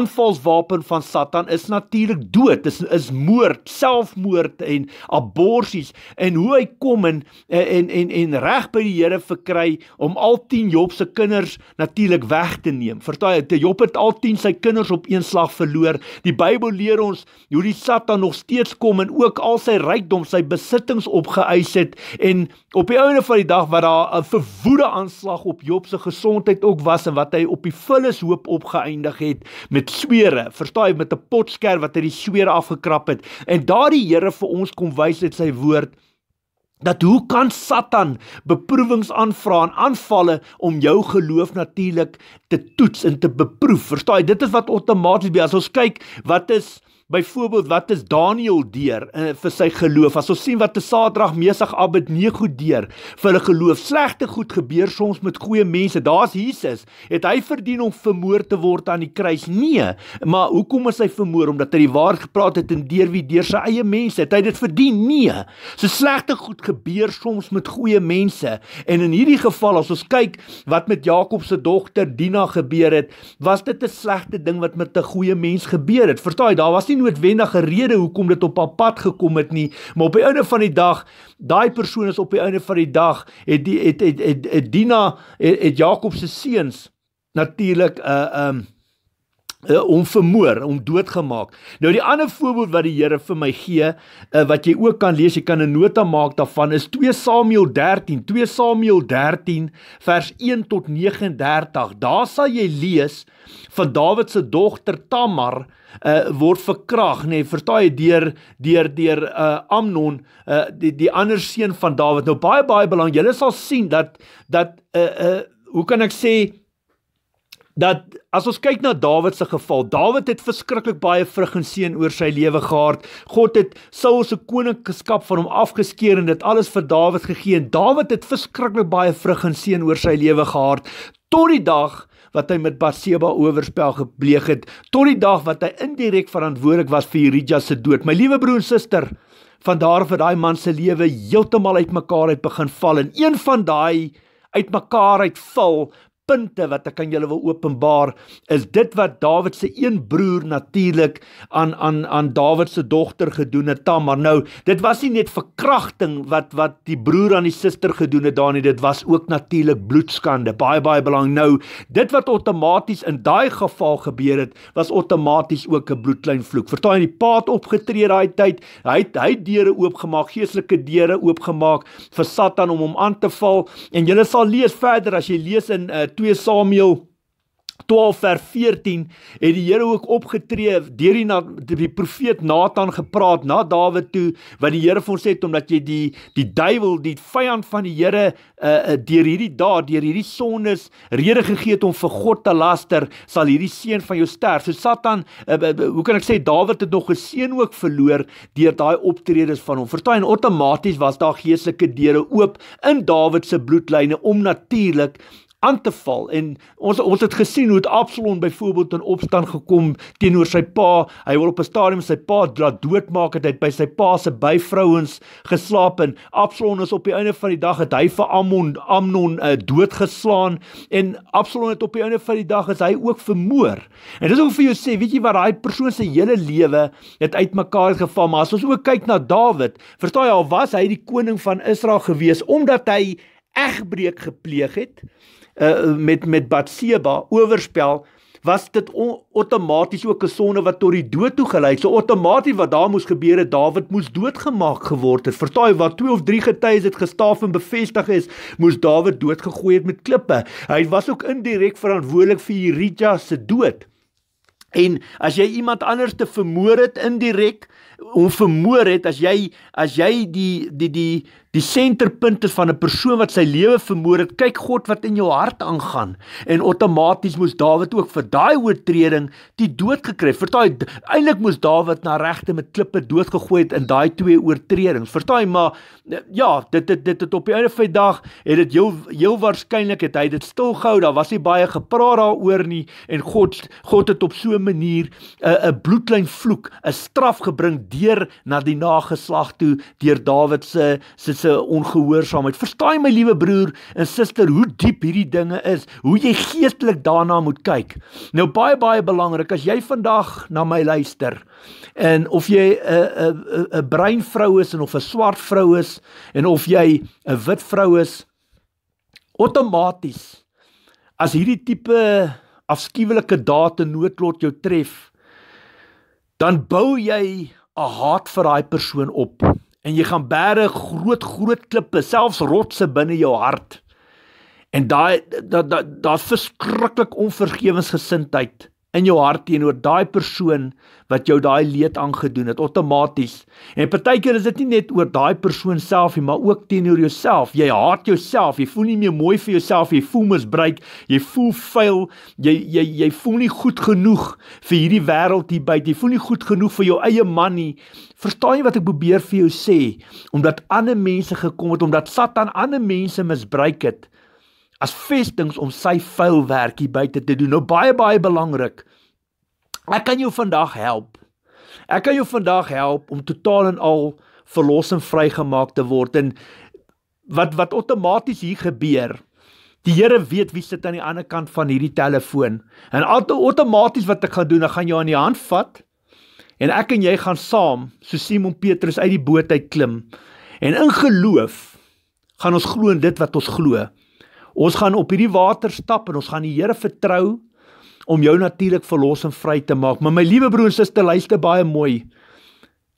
aanvalswapen van Satan is natuurlik dood. Dis is, is moord, selfmoord en aborsies en hoe hy kom en en en, en reg by die Here verkry om al 10 Job se kinders natuurlik weg te neem. Vertel jy Job het al 10 sy kinders op een slag verloor. Die Bybel leer ons hoe die Satan nog steeds kom en ook al sy rykdom, sy besittings opgeëis het en op die einde van die dag wat daar 'n verwoede aanslag op Job se gesondheid ook was en wat hy op die vullis hoop opgeëindig het met swere, verstaan jy, met 'n potsker wat hy die swere afgekrap het. En daardie Here vir ons kom wys uit sy woord dat hoe kan Satan beproewings aanvra en aanvalle om jou geloof natuurlik te toets en te beproef. Verstaan jy? Dit is wat outomaties by as ons kyk, wat is Byvoorbeeld wat is Daniël deur uh, vir sy geloof? As ons sien wat te Saterdag Mesag Abednego deur vir hulle geloof. Slegte goed gebeur soms met goeie mense. Daar's Jesus. Het hy verdien om vermoor te word aan die kruis? Nee. Maar hoekom is hy vermoor? Omdat hy die waarheid gepraat het en deur wie deur sy eie mense het hy dit verdien? Nee. So slegte goed gebeur soms met goeie mense. En in hierdie geval as ons kyk wat met Jakob se dogter Dina gebeur het, was dit 'n slegte ding wat met 'n goeie mens gebeur het. Verstaan jy? Daar was nie noodwendige rede hoekom dit op haar pad gekom het nie, maar op die einde van die dag, daai persoon is op die einde van die dag het die het het het, het, het Dina het, het Jakob se seuns natuurlik 'n uh, eh, 'n um, ehm, Eh, om vermoor, om doodgemaak. Nou die ander voorbeeld wat die Here vir my gee, eh, wat jy ook kan lees, jy kan 'n nota maak daarvan, is 2 Samuel 13, 2 Samuel 13 vers 1 tot 39. Daar sal jy lees van Dawid se dogter Tamar uh, word verkrag, nê, nee, vertaai deur deur deur uh, Amnon, uh, die die ander seun van Dawid. Nou baie baie belang, jy sal sien dat dat 'n uh, uh, hoe kan ek sê dat as ons kyk na Dawid se geval, Dawid het verskriklik baie vrug en seën oor sy lewe gehad. God het Saul se koningskap van hom afgeskeer en dit alles vir Dawid gegee. En Dawid het verskriklik baie vrug en seën oor sy lewe gehad tot die dag wat hy met Batseba oorspel gepleeg het, tot die dag wat hy indirek verantwoordelik was vir Urijah se dood. My liewe broer en suster, van daar af het daai man se lewe heeltemal uitmekaar uit begin val en een van daai uit mekaar uit val punte wat ek aan julle wil openbaar is dit wat Dawid se een broer natuurlik aan aan aan Dawid se dogter gedoen het Tamar nou dit was nie net verkrachting wat wat die broer aan die suster gedoen het daarin dit was ook natuurlik bloedskande baie baie belangrik nou dit wat outomaties in daai geval gebeur het was outomaties ook 'n bloedklein vloek vertaal in die paad opgetree daai tyd hy het, hy deure oopgemaak geestelike deure oopgemaak vir Satan om hom aan te val en julle sal lees verder as jy lees in eh, 2 Samuel 12 vers 14 het die Here ook opgetree deur die, die profeet Nathan gepraat na Dawid toe wat die Here vir hom sê het omdat jy die die duiwel die vyand van die Here uh, uh, deur hierdie daad deur hierdie sondes rede gegee het om vir God te laster sal hierdie seun van jou sterf. So Satan uh, uh, uh, hoe kan ek sê Dawid het nog geseën ook verloor deur daai optredes van hom. Vertou en outomaties was daar geestelike deure oop in Dawid se bloedlyne om natuurlik aan te val en ons ons het gesien hoe dit Absalom byvoorbeeld in opstand gekom teenoor sy pa. Hy wil op 'n stadium sy pa laat doodmaak het hy by sy pa se byvrouens geslaap en Absalom is op die einde van die dag het hy vir Amon Amnon uh, doodgeslaan en Absalom het op die einde van die dag is hy ook vermoor. En dis ook vir jou sê, weet jy wat daai persoon se hele lewe het uitmekaar geval, maar as ons ook kyk na Dawid, verstaan jy al was hy die koning van Israel gewees omdat hy egbreek gepleeg het uh, met met Batseba oorspel was dit outomaties ook 'n sonde wat tot die dood toe gelei het. So outomaties wat daar moes gebeur het, Dawid moes doodgemaak geword het. Vertaai wat twee of drie getuies dit gestaaf en bevestig is, moes Dawid doodgegooi het met klippe. Hy was ook indirek verantwoordelik vir Urija se dood. En as jy iemand anders te vermoor het indirek, hom vermoor het as jy as jy die die die Die senterpunt is van 'n persoon wat sy lewe vermoor het, kyk God wat in jou hart aangaan. En outomaties moes Dawid ook vir daai oortreding die dood gekry. Vertaai eintlik moes Dawid na regte met klippe doodgegooi het in daai twee oortredings. Vertaai maar eh, ja, dit dit dit het op die einde van die dag het dit heel heel waarskynlik het hy dit stilgehou. Daar was nie baie gepraat daaroor nie en God God het op so eh, 'n manier 'n 'n bloedlyn vloek, 'n straf gebring deur na die nageslag toe deur Dawid se se se ongehoorsaamheid. Verstaan my liewe broer en suster hoe diep hierdie dinge is, hoe jy geestelik daarna moet kyk. Nou baie baie belangrik as jy vandag na my luister en of jy 'n 'n 'n bruin vrou is en of 'n swart vrou is en of jy 'n wit vrou is outomaties as hierdie tipe afskuwelike daad en noodlot jou tref dan bou jy 'n haat vir daai persoon op en jy gaan bære groot groot klippe, selfs rotse binne jou hart. En daai daai daar's da, da verskriklik onvergewensgesindheid in jou hart teenoor daai persoon wat jou daai leed aangedoen het outomaties. En partykeer is dit nie net oor daai persoon self nie, maar ook teenoor jouself. Jy haat jouself, jy voel nie meer mooi vir jouself, jy voel misbruik, jy voel vuil, jy jy jy voel nie goed genoeg vir hierdie wêreld hier buite. Jy voel nie goed genoeg vir jou eie man nie. Verstaan jy wat ek probeer vir jou sê? Omdat ander mense gekom het, omdat Satan ander mense misbruik het as vestings om sy vuil werk hier buite te doen. Nou baie baie belangrik. Ek kan jou vandag help. Ek kan jou vandag help om totaal en al verlos en vrygemaak te word en wat wat outomaties hier gebeur. Die Here weet wie sit aan die ander kant van hierdie telefoon. En outomaties wat ek gaan doen, ek gaan jou aan die hand vat en ek en jy gaan saam so Simon Petrus uit die boot uit klim. En in geloof gaan ons glo in dit wat ons glo. Ons gaan op hierdie water stap en ons gaan die Here vertrou om jou natuurlik verlos en vry te maak. Maar my liewe broer en suster, luister baie mooi.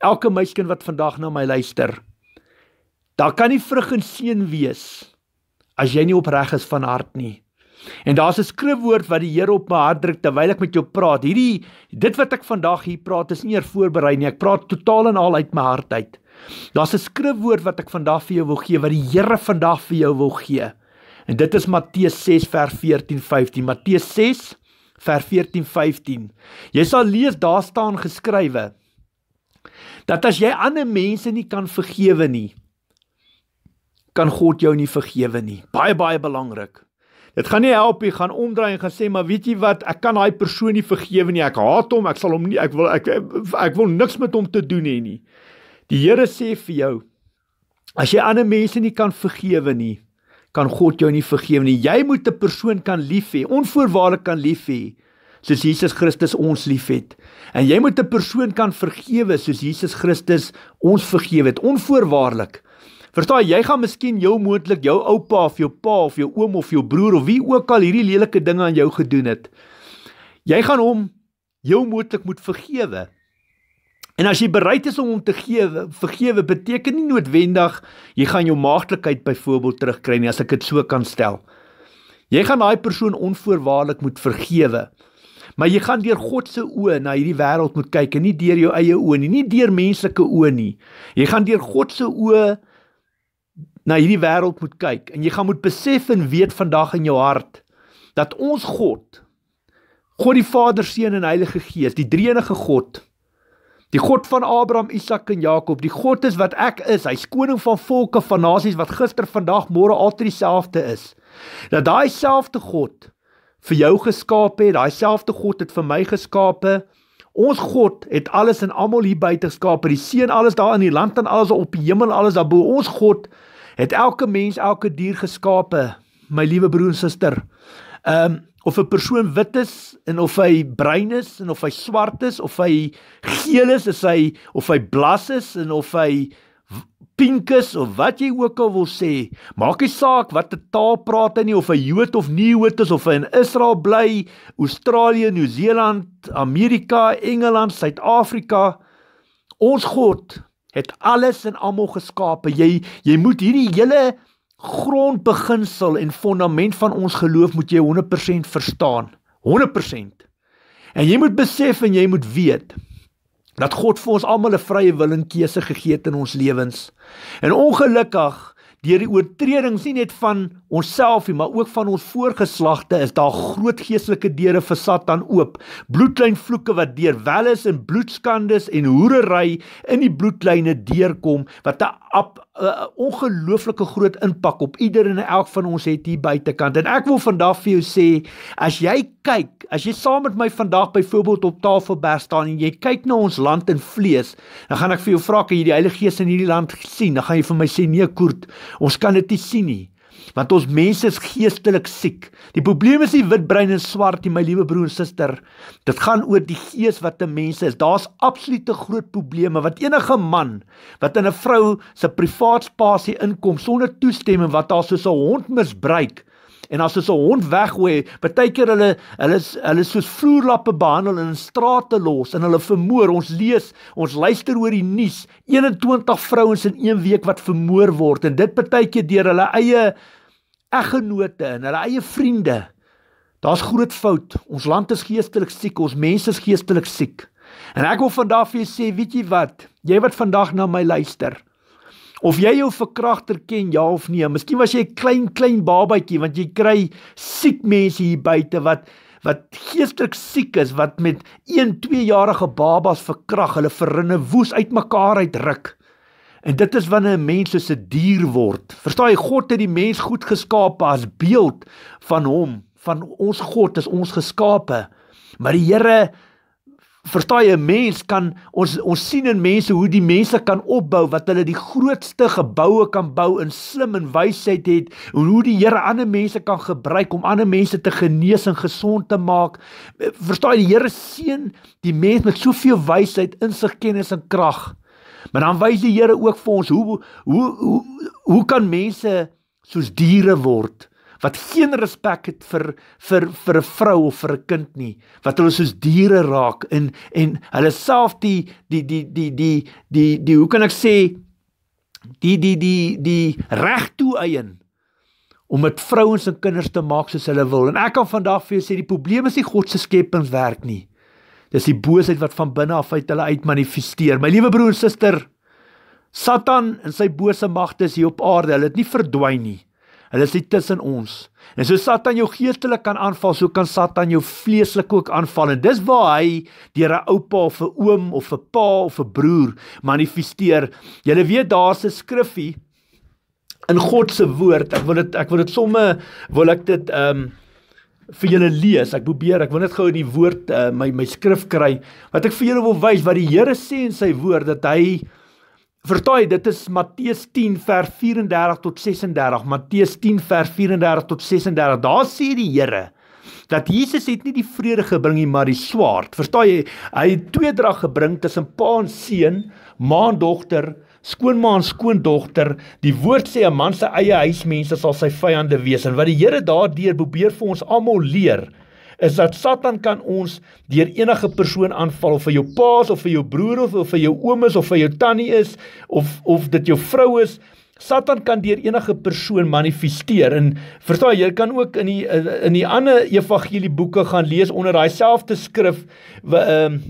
Elke meisiekind wat vandag na my luister, daar kan nie vrug en seën wees as jy nie opreg is van hart nie. En daar's 'n skrifwoord wat die Here op my hart druk terwyl ek met jou praat. Hierdie dit wat ek vandag hier praat is nie eer voorberei nie. Ek praat totaal en al uit my hart uit. Daar's 'n skrifwoord wat ek vandag vir jou wil gee wat die Here vandag vir jou wil gee. En dit is Matteus 6 vers 14-15. Matteus 6 vers 14-15. Jy sal lees daar staan geskrywe dat as jy ander mense nie kan vergewe nie, kan God jou nie vergewe nie. Baie baie belangrik. Dit gaan nie help nie, gaan omdraai en gaan sê maar weet jy wat, ek kan daai persoon nie vergewe nie. Ek haat hom, ek sal hom nie ek wil ek ek wil niks met hom te doen hê nie. Die Here sê vir jou as jy ander mense nie kan vergewe nie, kan God jou nie vergewe nie. Jy moet 'n persoon kan lief hê, onvoorwaardelik kan lief hê soos Jesus Christus ons liefhet. En jy moet 'n persoon kan vergewe soos Jesus Christus ons vergewe het, onvoorwaardelik. Verstaan jy, jy gaan miskien jou moontlik jou oupa of jou pa of jou oom of jou broer of wie ook al hierdie lelike dinge aan jou gedoen het. Jy gaan hom jou moontlik moet vergewe. En as jy bereid is om hom te gee, vergewe beteken nie noodwendig jy gaan jou maagtelikheid byvoorbeeld terugkry nie as ek dit so kan stel. Jy gaan daai persoon onvoorwaardelik moet vergewe. Maar jy gaan deur God se oë na hierdie wêreld moet kyk en nie deur jou eie oë nie, nie deur menslike oë nie. Jy gaan deur God se oë na hierdie wêreld moet kyk en jy gaan moet besef en weet vandag in jou hart dat ons God God die Vader, Seun en Heilige Gees, die Drie-enige God Die God van Abraham, Isak en Jakob, die God is wat ek is. Hy's koning van volke, van nasies wat gister, vandag, môre altyd dieselfde is. Dat daai selfde God vir jou geskaap het, daai selfde God het vir my geskaap. Ons God het alles en almal hier buite geskaap. Die seën alles daar in die land en alles op die hemel, alles daarbo. Ons God het elke mens, elke dier geskaap, my liewe broer en suster. Ehm um, of 'n persoon wit is en of hy bruin is en of hy swart is of hy geel is of hy of hy blas is en of hy pink is of wat jy ook al wil sê maak nie saak watter taal praat hy nie of hy Jood of nie Jood is of hy in Israel bly Australië Nieu-Seeland Amerika Engeland Suid-Afrika ons God het alles en almal geskape jy jy moet hierdie hele grondbeginsel en fondament van ons geloof moet jy 100% verstaan. 100%. En jy moet besef en jy moet weet dat God vir ons almal 'n vrye wil en keuse gegee het in ons lewens. En ongelukkig deur die oortredings nie net van onsselfie maar ook van ons voorgeslagte is daar groot geestelike deure vir Satan oop. Bloedlyn vloeke wat deur welles en bloedskandes en hoerery in die bloedlyne deurkom wat 'n 'n uh, ongelooflike groot impak op ieder en elk van ons het hier buitekant. En ek wil vandag vir jou sê, as jy kyk, as jy saam met my vandag byvoorbeeld op Tafelberg staan en jy kyk na ons land in vlees, dan gaan ek vir jou vra kan jy die Heilige Gees in hierdie land sien? Dan gaan jy vir my sê nee, Koert, ons kan dit nie sien nie want ons mense is geestelik siek. Die probleem is nie wit brein en swart nie, my liewe broer en suster. Dit gaan oor die gees wat 'n mens is. Daar's absolute groot probleme wat enige man wat in 'n vrou se privaat spasie inkom sonder toestemming wat haar soos 'n hond misbruik, En as hulle 'n hond weggooi, baie keer hulle hulle hulle soos vloerlappe behandel in strate los en hulle vermoor. Ons lees, ons luister oor die nuus, 21 vrouens in een week wat vermoor word en dit baie keer deur hulle eie eggenote en hulle eie vriende. Daar's groot fout. Ons land is geestelik siek, ons mense is geestelik siek. En ek wil vandag vir jou sê, weet jy wat? Jy wat vandag na my luister. Of jy jou verkragter ken ja of nee. Miskien was jy 'n klein klein babatjie want jy kry siek mense hier buite wat wat geestelik siek is wat met 1-2 jarige babas verkrag, hulle verrinne woes uitmekaar uitruk. En dit is wanneer 'n mens so 'n dier word. Verstaan jy God het die mens goed geskape as beeld van hom, van ons God is ons geskape. Maar die Here verstaan jy 'n mens kan ons ons sien in mense hoe die mense kan opbou wat hulle die grootste geboue kan bou in slim en wysheid het en hoe die Here ander mense kan gebruik om ander mense te genees en gesond te maak verstaan jy die Here seën die mens met soveel wysheid insig kennis en krag maar dan wys die Here ook vir ons hoe hoe hoe hoe kan mense soos diere word wat geen respek het vir vir vir 'n vrou of vir 'n kind nie wat hulle soos diere raak en en hulle self die die die die die die die, die hoe kan ek sê die die die die reg toe eien om met vrouens en kinders te maak soos hulle wil en ek kan vandag vir julle sê die probleem is nie God se skepings werk nie dis die boosheid wat van binne af uit hulle uit manifesteer my liewe broer en suster Satan en sy bose magte is hier op aarde hulle het nie verdwyn nie Hulle is nie tussen ons. En so Satan jou geestelik kan aanval, so kan Satan jou vleeslik ook aanval. En dis waar hy deur 'n oupa of 'n oom of 'n pa of 'n broer manifesteer. Jy weet daar's 'n skriffie in God se woord. Ek wil dit ek wil dit somme wil ek dit ehm um, vir julle lees. Ek probeer, ek wil net gou in die woord uh, my my skrif kry wat ek vir julle wil wys wat die Here sê in sy woord dat hy Vertooi, dit is Matteus 10 vers 34 tot 36. Matteus 10 vers 34 tot 36. Daar sê die Here dat Jesus het nie die vrede gebring nie, maar die swaard. Verstaan jy? Hy het twee drag gebring tussen pa en seun, ma en dogter, skoonma en skoondogter. Die woord sê 'n man se eie huismense sal sy vyande wees en wat die Here daardeur probeer vir ons almal leer, is dat Satan kan ons deur enige persoon aanval of vir jou paas of vir jou broer of vir jou oom is of vir jou tannie is of of dit jou vrou is Satan kan deur enige persoon manifesteer en verstaan jy kan ook in die in die ander evangelie boeke gaan lees onder daai selfde skrif ehm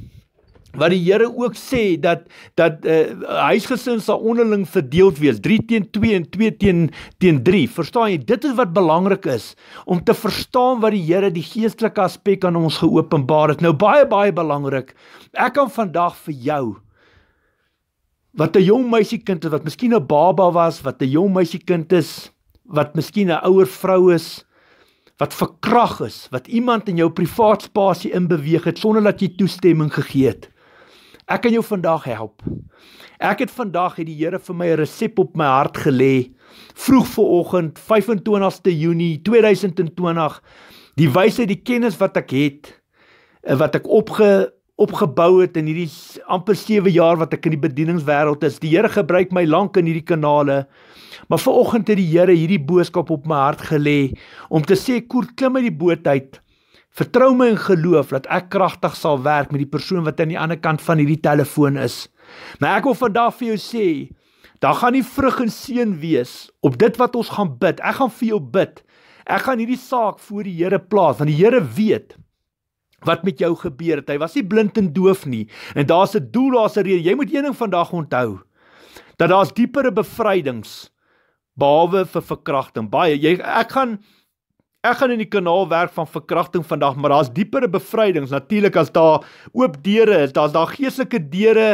wat die Here ook sê dat dat uh, eh, huisgesin sal onderling verdeeld wees 3 teen 2 en 2 teen teen 3 verstaan jy dit is wat belangrik is om te verstaan wat die Here die geestelike aspek aan ons geopenbaar het nou baie baie belangrik ek kan vandag vir jou wat 'n jong meisiekind is wat miskien 'n baba was wat 'n jong meisiekind is wat miskien 'n ouer vrou is wat verkrag is wat iemand in jou privaat spasie inbeweeg het sonder dat jy toestemming gegee het Ek kan jou vandag help. Ek het vandag het die Here vir my 'n resep op my hart gelê. Vroeg vooroggend 25ste Junie 2020, die wysheid, die kennis wat ek het, eh, wat ek opge opgebou het in hierdie amper 7 jaar wat ek in die bedieningswêreld is. Die Here gebruik my lank in hierdie kanale. Maar vanoggend het die Here hierdie boodskap op my hart gelê om te sê koer klim uit die boot uit. Vertrou my in geloof dat ek kragtig sal werk met die persoon wat aan die ander kant van hierdie telefoon is. Maar ek wil vandag vir jou sê, daar gaan nie vrug en seën wees op dit wat ons gaan bid. Ek gaan vir jou bid. Ek gaan hierdie saak voor die Here plaas want die Here weet wat met jou gebeur het. Hy was nie blind en doof nie. En daar's 'n doel, daar's 'n rede. Jy moet een ding vandag onthou dat daar's diepere bevrydings behalwe vir verkrachting. Baie jy ek gaan Ek gaan in die kanaal werk van verkrachting vandag, maar daar's dieperre bevrydings. Natuurlik as daar oop deure is, daar's daar geestelike deure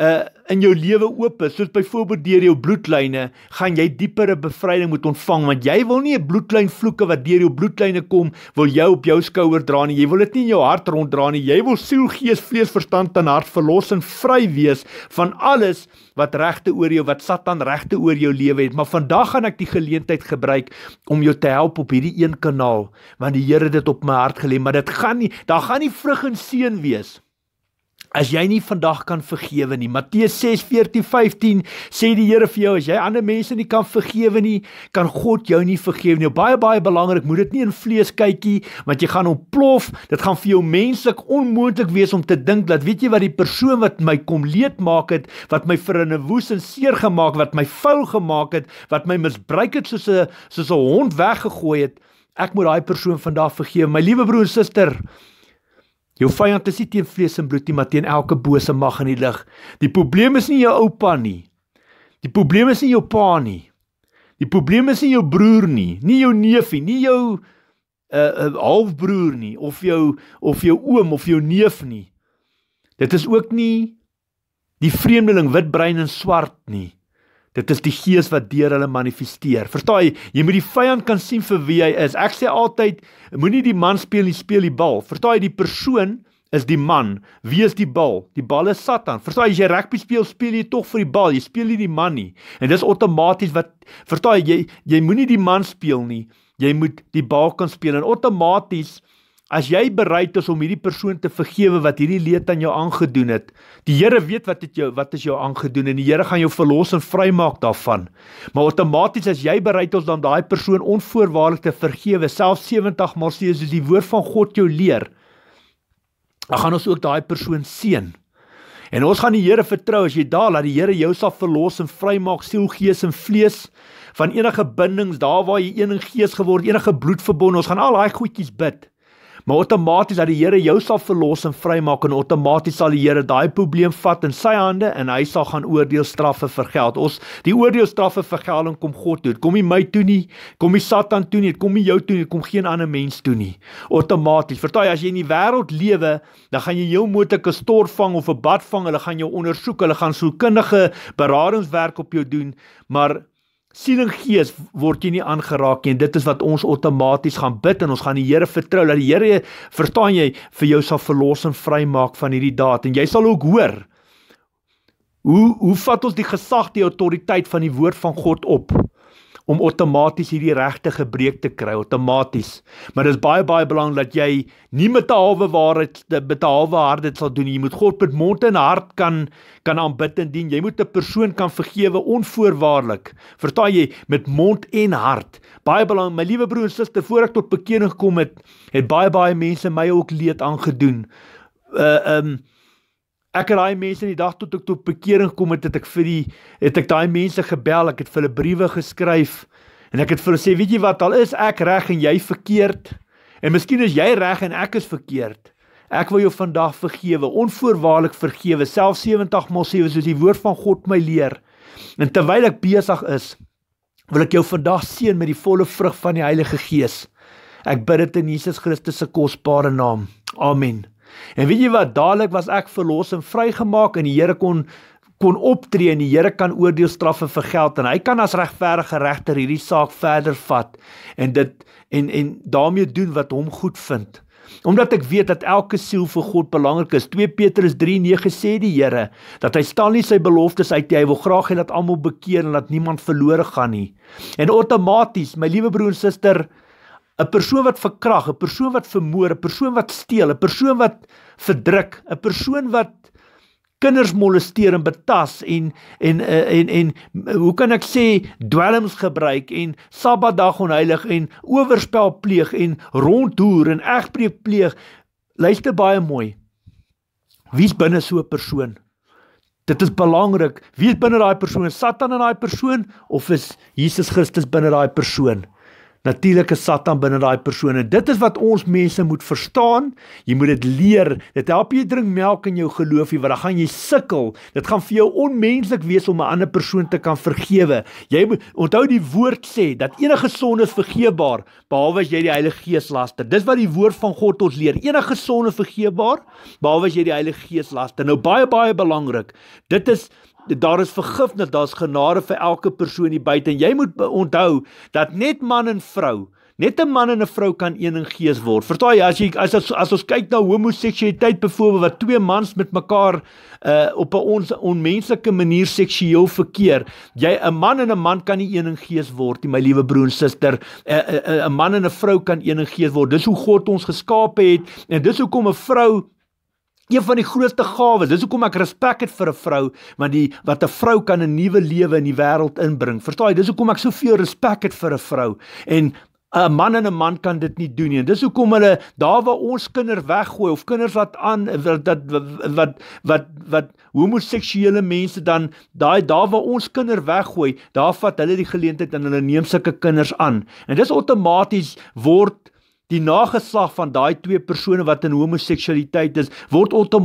uh in jou lewe oop is soos byvoorbeeld deur jou bloedlyne gaan jy diepere bevryding moet ontvang want jy wil nie 'n bloedlyn vloeke wat deur jou bloedlyne kom wil jy op jou skouer dra nie jy wil dit nie in jou hart ronddra nie jy wil siel gees vlees verstand en hart verlos en vry wees van alles wat regte oor jou wat satan regte oor jou lewe het maar vandag gaan ek die geleentheid gebruik om jou te help op hierdie een kanaal want die Here het dit op my hart gelê maar dit gaan nie daar gaan nie vrug en seën wees As jy nie vandag kan vergewe nie. Matteus 6:14-15 sê die Here vir jou, as jy ander mense nie kan vergewe nie, kan God jou nie vergewe nie. Baie baie belangrik, moed dit nie in vlees kykie, want jy gaan ontplof. Dit gaan vir jou menslik onmoontlik wees om te dink dat weet jy wat die persoon wat my kom leed maak het, wat my vir 'n woes en seer gemaak, wat my vou gemaak het, wat my misbruik het soos 'n soos 'n hond weggegooi het, ek moet daai persoon vandag vergewe. My liewe broer en suster, Jou vyand is nie teen vlees en bloed nie, maar teen elke bose mag in die lig. Die probleem is nie jou oupa nie. Die probleem is nie jou pa nie. Die probleem is nie jou broer nie, nie jou neefie, nie jou uh, uh halfbroer nie of jou of jou oom of jou neef nie. Dit is ook nie die vreemdeling wit brein en swart nie. Dit is die gees wat deur hulle manifesteer. Verstaan jy? Jy moet die vyand kan sien vir wie hy is. Ek sê altyd, moenie die man speel nie, speel die bal. Verstaan jy? Die persoon is die man. Wie is die bal? Die bal is Satan. Verstaan jy? As jy rugby speel, speel jy tog vir die bal. Jy speel nie die man nie. En dis outomaties wat Verstaan jy? Jy, jy moenie die man speel nie. Jy moet die bal kan speel en outomaties As jy bereid is om hierdie persoon te vergewe wat hierdie leed aan jou aangedoen het, die Here weet wat het jou wat is jou aangedoen en die Here gaan jou verlos en vrymaak daarvan. Maar outomaties as jy bereid is om daai persoon onvoorwaardelik te vergewe, selfs 70 maal seën soos die woord van God jou leer, dan gaan ons ook daai persoon seën. En ons gaan die Here vertrou as jy daar laat die Here jou sal verlos en vrymaak siel, gees en vlees van enige bindings, daar waar jy een in gees geword, enige bloedverbond. Ons gaan al daai goedjies bid maar outomaties dat die Here jou sal verlos en vrymaak en outomaties sal die Here daai probleem vat in sy hande en hy sal gaan oordeel straffe vir geld. Ons die oordeel straffe vir gelding kom God toe. Kom nie my toe nie, kom nie Satan toe nie, kom nie jou toe nie, kom geen ander mens toe nie. Outomaties. Vertel jy as jy in die wêreld lewe, dan gaan jy jou motelike stort vang of 'n bad vang. Hulle gaan jou ondersoek, hulle gaan sielkundige beradingswerk op jou doen, maar Sielige gees word jy nie aangeraak nie en dit is wat ons outomaties gaan bid en ons gaan die Here vertrou dat die Here verstaan jy vir jou sal verlos en vrymaak van hierdie daad en jy sal ook hoor hoe hoe vat ons die gesag die autoriteit van die woord van God op om outomaties hierdie regte gebreek te kry outomaties. Maar dit is baie baie belangrik dat jy nie met 'n halwe waarheid met 'n halwe hart dit sal doen. Jy moet God met mond en hart kan kan aanbid en dien. Jy moet 'n persoon kan vergewe onvoorwaardelik. Vertaal jy met mond en hart. Baie belangrik, my liewe broer en suster, voor ek tot bekering gekom het, het baie baie mense my ook leed aangedoen. Uh um Ek het daai mense in die dag tot ek tot bekering gekom het, het ek vir die het ek daai mense gebel, ek het vir hulle briewe geskryf en ek het vir hulle sê, weet jy wat, al is ek reg en jy verkeerd en miskien is jy reg en ek is verkeerd. Ek wil jou vandag vergewe, onvoorwaardelik vergewe, self 70 mos sewe soos die woord van God my leer. En terwyl ek besig is, wil ek jou vandag seën met die volle vrug van die Heilige Gees. Ek bid dit in Jesus Christus se kosbare naam. Amen. En weet jy wat, dadelik was ek verlos en vrygemaak en die Here kon kon optree en die Here kan oordeel straffe vir geld en hy kan as regverdige regter hierdie saak verder vat en dit en en daarmee doen wat hom goed vind. Omdat ek weet dat elke siel vir God belangrik is. 2 Petrus 3:9 sê die Here dat hy staan nie sy beloftes uit nie. Hy wil graag hê dat almal bekeer en dat niemand verlore gaan nie. En outomaties, my liewe broer en suster, 'n persoon wat verkrag, 'n persoon wat vermoor, 'n persoon wat steel, 'n persoon wat verdruk, 'n persoon wat kinders molesteer en betas en en eh, en en, en eh, hoe kan ek sê dwelms gebruik en Sabbatdag onheilig en owerspel pleeg en rondhoer en egbreek pleeg. Luister baie mooi. Wie's binne so 'n persoon? Dit is belangrik. Wie is binne daai persoon? Is Satan in daai persoon of is Jesus Christus binne daai persoon? natuurlike Satan binne daai persoon en dit is wat ons mense moet verstaan. Jy moet dit leer. Dit help jy drink melk in jou geloofie want dan gaan jy sukkel. Dit gaan vir jou onmenslik wees om 'n ander persoon te kan vergewe. Jy moet onthou die woord sê dat enige sonde vergeefbaar behalwe as jy die Heilige Gees laster. Dis wat die woord van God ons leer. Enige sonde vergeefbaar behalwe as jy die Heilige Gees laster. Nou baie baie belangrik. Dit is daar is vergifnis, daar's genade vir elke persoon hier buite. En jy moet onthou dat net man en vrou, net 'n man en 'n vrou kan een in gees word. Verstaan jy as jy as as, as ons kyk na homoseksualiteit byvoorbeeld wat twee mans met mekaar uh op 'n on, onmenslike manier seksueel verkeer, jy 'n man en 'n man kan nie een in gees word nie, my liewe broer en suster. 'n uh, 'n uh, uh, man en 'n vrou kan een in gees word. Dis hoe God ons geskape het en dis hoekom 'n vrou Een van die grootste gawes. Dis hoekom ek respek het vir 'n vrou, want die wat 'n vrou kan 'n nuwe lewe in die wêreld inbring. Verstaan jy? Dis hoekom ek soveel respek het vir 'n vrou. En 'n man en 'n man kan dit nie doen nie. En dis hoekom hulle daar waar ons kinders weggooi of kinders wat aan wat wat wat wat, wat homoseksuele mense dan daai daar waar ons kinders weggooi, daar vat hulle die geleentheid en hulle neem sulke kinders aan. En dis outomaties word die nageslag van daai twee persone wat in homoseksualiteit is, word eh,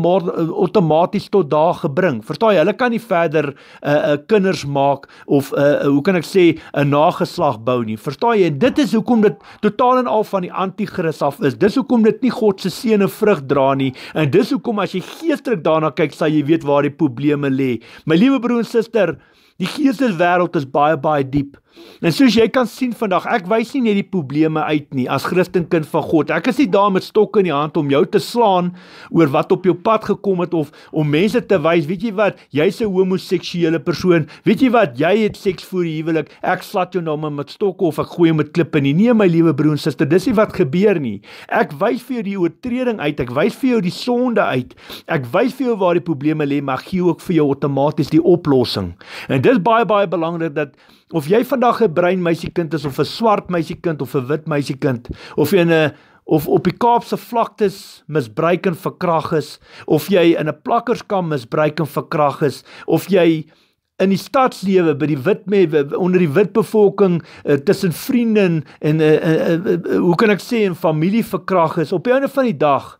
outomaties tot daar gebring. Verstaan jy? Hulle kan nie verder 'n uh, eh, uh, eh, kinders maak of 'n uh, uh, hoe kan ek sê 'n uh, nageslag bou nie. Verstaan jy? En dit is hoekom dit totaal en al van die anti-kris af is. Dis hoekom dit nie God se seën en vrug dra nie. En dis hoekom as jy geestelik daarna kyk, sal jy weet waar die probleme lê. My liewe broer en suster, die geesteswêreld is baie baie diep. En soos jy kan sien vandag, ek wys nie net die probleme uit nie as Christenkind van God. Ek is nie daar met stokke in die hand om jou te slaan oor wat op jou pad gekom het of om mense te wys, weet jy wat, jy's 'n homoseksuele persoon. Weet jy wat, jy het seks voor die huwelik. Ek slat jou nou met stokke of ek gooi jou met klippe nie. Nee my liewe broer en suster, dis nie wat gebeur nie. Ek wys vir jou die oortreding uit. Ek wys vir jou die sonde uit. Ek wys vir jou waar die probleme lê, maar gee ook vir jou outomaties die oplossing. En dit is baie baie belangrik dat of jy vandag 'n bruin meisiekind is of 'n swart meisiekind of 'n wit meisiekind of jy 'n of op die Kaapse vlaktes misbruik en verkrag is of jy in 'n plakkerskam misbruik en verkrag is of jy in die stadslewe by die wit mense onder die wit bevolking uh, tussen vriende en en uh, uh, eh, uh, eh, uh, hoe kan ek sê en familie verkrag is op die einde van die dag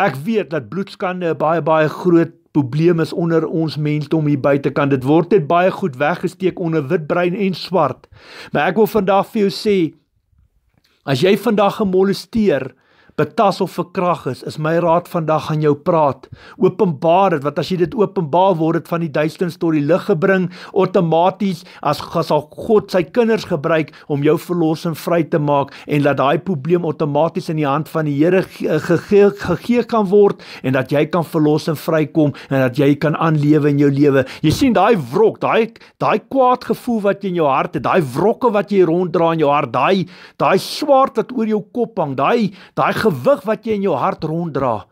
ek weet dat bloedskande 'n baie baie groot probleem is onder ons mensdom hier buitekant. Dit word net baie goed weggesteek onder wit brein en swart. Maar ek wil vandag vir jou sê as jy vandag gemolesteer betas of verkrag is, is my raad vandag aan jou praat. Openbaar dit, want as jy dit openbaar word dit van die duisternis tot die lig gebring outomaties as gesal God sy kinders gebruik om jou verlossing vry te maak en dat daai probleem outomaties in die hand van die Here gegee eh, ge ge ge kan word en dat jy kan verlos en vrykom en dat jy kan aanlewe in jou lewe. Jy sien daai wrok, daai daai kwaad gevoel wat jy in jou hart het, daai wrokke wat jy ronddra in jou hart, daai daai swaard wat oor jou kop hang, daai daai gewig wat jy in jou hart ronddra.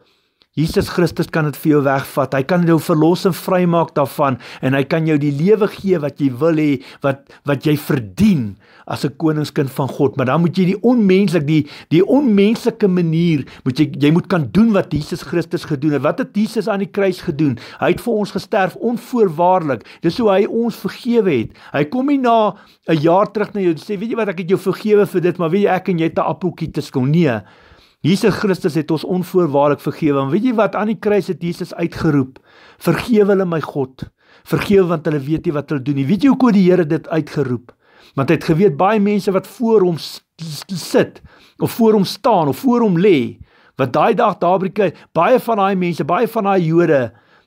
Jesus Christus kan dit vir jou wegvat. Hy kan jou verlos en vrymaak daarvan en hy kan jou die lewe gee wat jy wil hê, wat wat jy verdien as 'n koningskind van God. Maar dan moet jy die onmenslik die die onmenslike manier moet jy jy moet kan doen wat Jesus Christus gedoen het. Wat het Jesus aan die kruis gedoen? Hy het vir ons gesterf onvoorwaardelik. Dis hoe hy ons vergewe het. Hy kom nie na 'n jaar terug na jou en sê, "Weet jy wat, ek het jou vergewe vir dit, maar weet jy ek en jy het 'n appeltjie te skoon." Nee. Jesus Christus het ons onvoorwaardelik vergewe. En weet jy wat aan die kruis het Jesus uitgeroep? Vergewe hulle my God. Vergewe want hulle weet nie wat hulle doen nie. Weet jy hoekom die Here dit uitgeroep? Want hy het geweet baie mense wat voor hom sit of voor hom staan of voor hom lê, wat daai dag daar by baie van daai mense, baie van daai Jode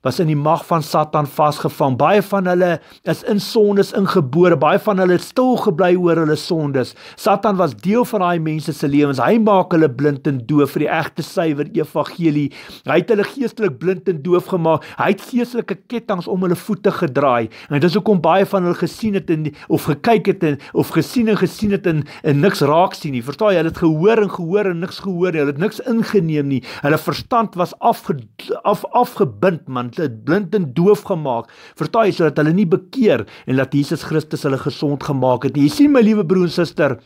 was in die mag van Satan vasgevang. Baie van hulle is in sondes ingebore. Baie van hulle het stil gebly oor hulle sondes. Satan was deel van daai mense se lewens. Hy maak hulle blind en doof vir die egte suiwer evangelie. Hy het hulle geestelik blind en doof gemaak. Hy het geestelike kettinge om hulle voete gedraai. En dit is hoekom baie van hulle gesien het en of gekyk het en of gesien en gesien het en, en niks raak sien nie. Vertaal jy, hulle het gehoor en gehoor en niks gehoor nie. Hulle het niks ingeneem nie. Hulle verstand was afge, af afgebind man hulle het blind en doof gemaak vir daai sodat hulle nie bekeer en dat Jesus Christus hulle gesond gemaak het nie. Jy sien my liewe broer en suster,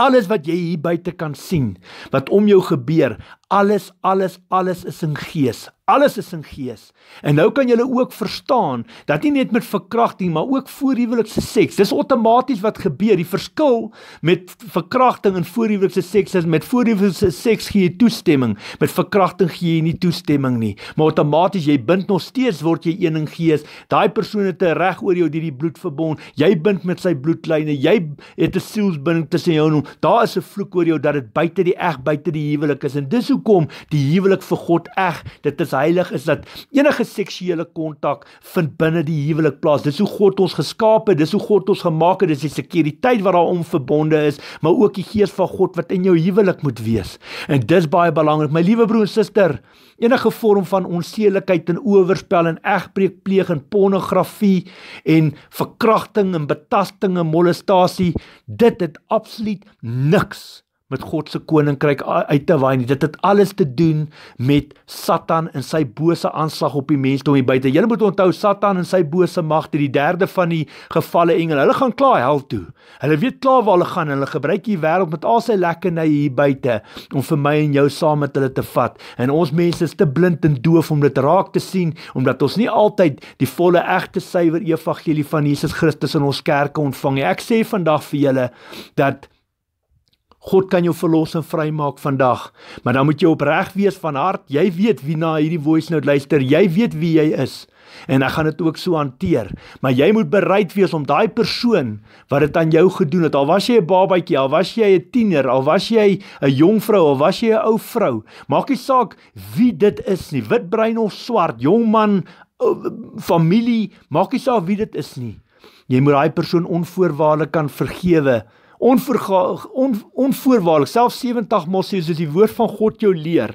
alles wat jy hier buite kan sien, wat om jou gebeur, Alles alles alles is in gees. Alles is in gees. En nou kan jy ook verstaan dat nie net met verkrachting, maar ook voorhuwelikse seks. Dis outomaties wat gebeur. Die verskil met verkrachting en voorhuwelikse seks is met voorhuwelikse seks gee jy toestemming. Met verkrachting gee jy nie toestemming nie. Maar outomaties jy bind nog steeds word jy een in gees. Daai persoon het 'n reg oor jou deur die bloedverbond. Jy bind met sy bloedlyne. Jy het 'n sielsbinding tussen jou en hom. Daar is 'n vloek oor jou dat dit buite die eg, buite die huwelik is. En dis hoe toekom die huwelik vir God eg. Dit is heilig is dat enige seksuele kontak vind binne die huwelik plaas. Dis hoe God ons geskaap het, dis hoe God ons gemaak het. Dis die sekuriteit wat daaroor verbonde is, maar ook die gees van God wat in jou huwelik moet wees. En dis baie belangrik, my liewe broer en suster. Enige vorm van onseelikheid en oorspel en egbreek pleeg en pornografie en verkrachting en betasting en molestasie, dit het absoluut niks met God se koninkryk uit te waai nie. Dit het alles te doen met Satan en sy bose aanslag op die mense toe hier buite. Julle moet onthou Satan en sy bose magte, die derde van die gevalle engele. Hulle gaan klaar hel toe. Hulle weet klaar waar hulle gaan. Hulle gebruik hierdie wêreld met al sy lekkernye hier buite om vir my en jou saam met hulle te vat. En ons mense is te blind en doof om dit raak te sien omdat ons nie altyd die volle egte suiwer evangelie van Jesus Christus in ons kerke ontvang nie. Ek sê vandag vir julle dat God kan jou verlos en vrymaak vandag, maar dan moet jy opreg wees van hart. Jy weet wie na hierdie voice note luister. Jy weet wie jy is en ek gaan dit ook so hanteer. Maar jy moet bereid wees om daai persoon wat dit aan jou gedoen het. Al was jy 'n babatjie, al was jy 'n tiener, al was jy 'n jong vrou, al was jy 'n ou vrou, maak nie saak wie dit is nie. Wit brein of swart, jong man, familie, maak nie saak wie dit is nie. Jy moet daai persoon onvoorwaardelik kan vergewe on, onvoorwaardelik self 70 mos sê soos die woord van God jou leer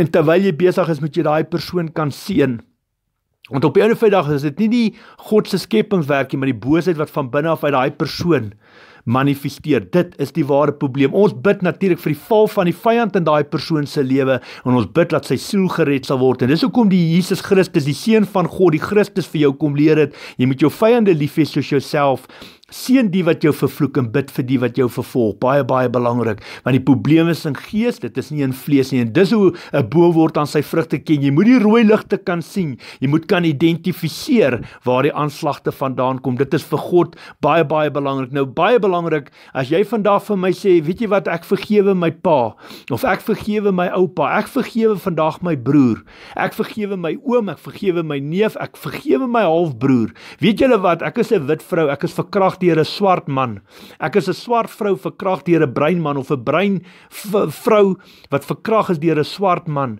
en terwyl jy besig is moet jy daai persoon kan seën want op 'n of ander dag is dit nie die God se skepingswerk nie maar die boosheid wat van binne af uit daai persoon manifesteer. Dit is die ware probleem. Ons bid natuurlik vir die val van die vyand in daai persoon se lewe en ons bid dat sy siel gered sal word. En dis hoekom die Jesus Christus, die seun van God, die Christus vir jou kom leer het, jy moet jou vyande lief hê soos jouself Seën die wat jou vervloek en bid vir die wat jou vervolg. Baie baie belangrik, want die probleem is in gees, dit is nie in vlees nie. En dis hoe 'n boom word aan sy vrugte ken. Jy moet die rooi ligte kan sien. Jy moet kan identifiseer waar die aanslagte vandaan kom. Dit is vir God baie baie belangrik. Nou baie belangrik, as jy vandag vir my sê, weet jy wat, ek vergewe my pa of ek vergewe my oupa, ek vergewe vandag my broer, ek vergewe my oom, ek vergewe my neef, ek vergewe my halfbroer. Weet julle wat, ek is 'n wit vrou, ek is verkragt deur 'n swart man. Ek is 'n swart vrou verkrag deur 'n bruin man of 'n bruin vrou wat verkrag is deur 'n swart man.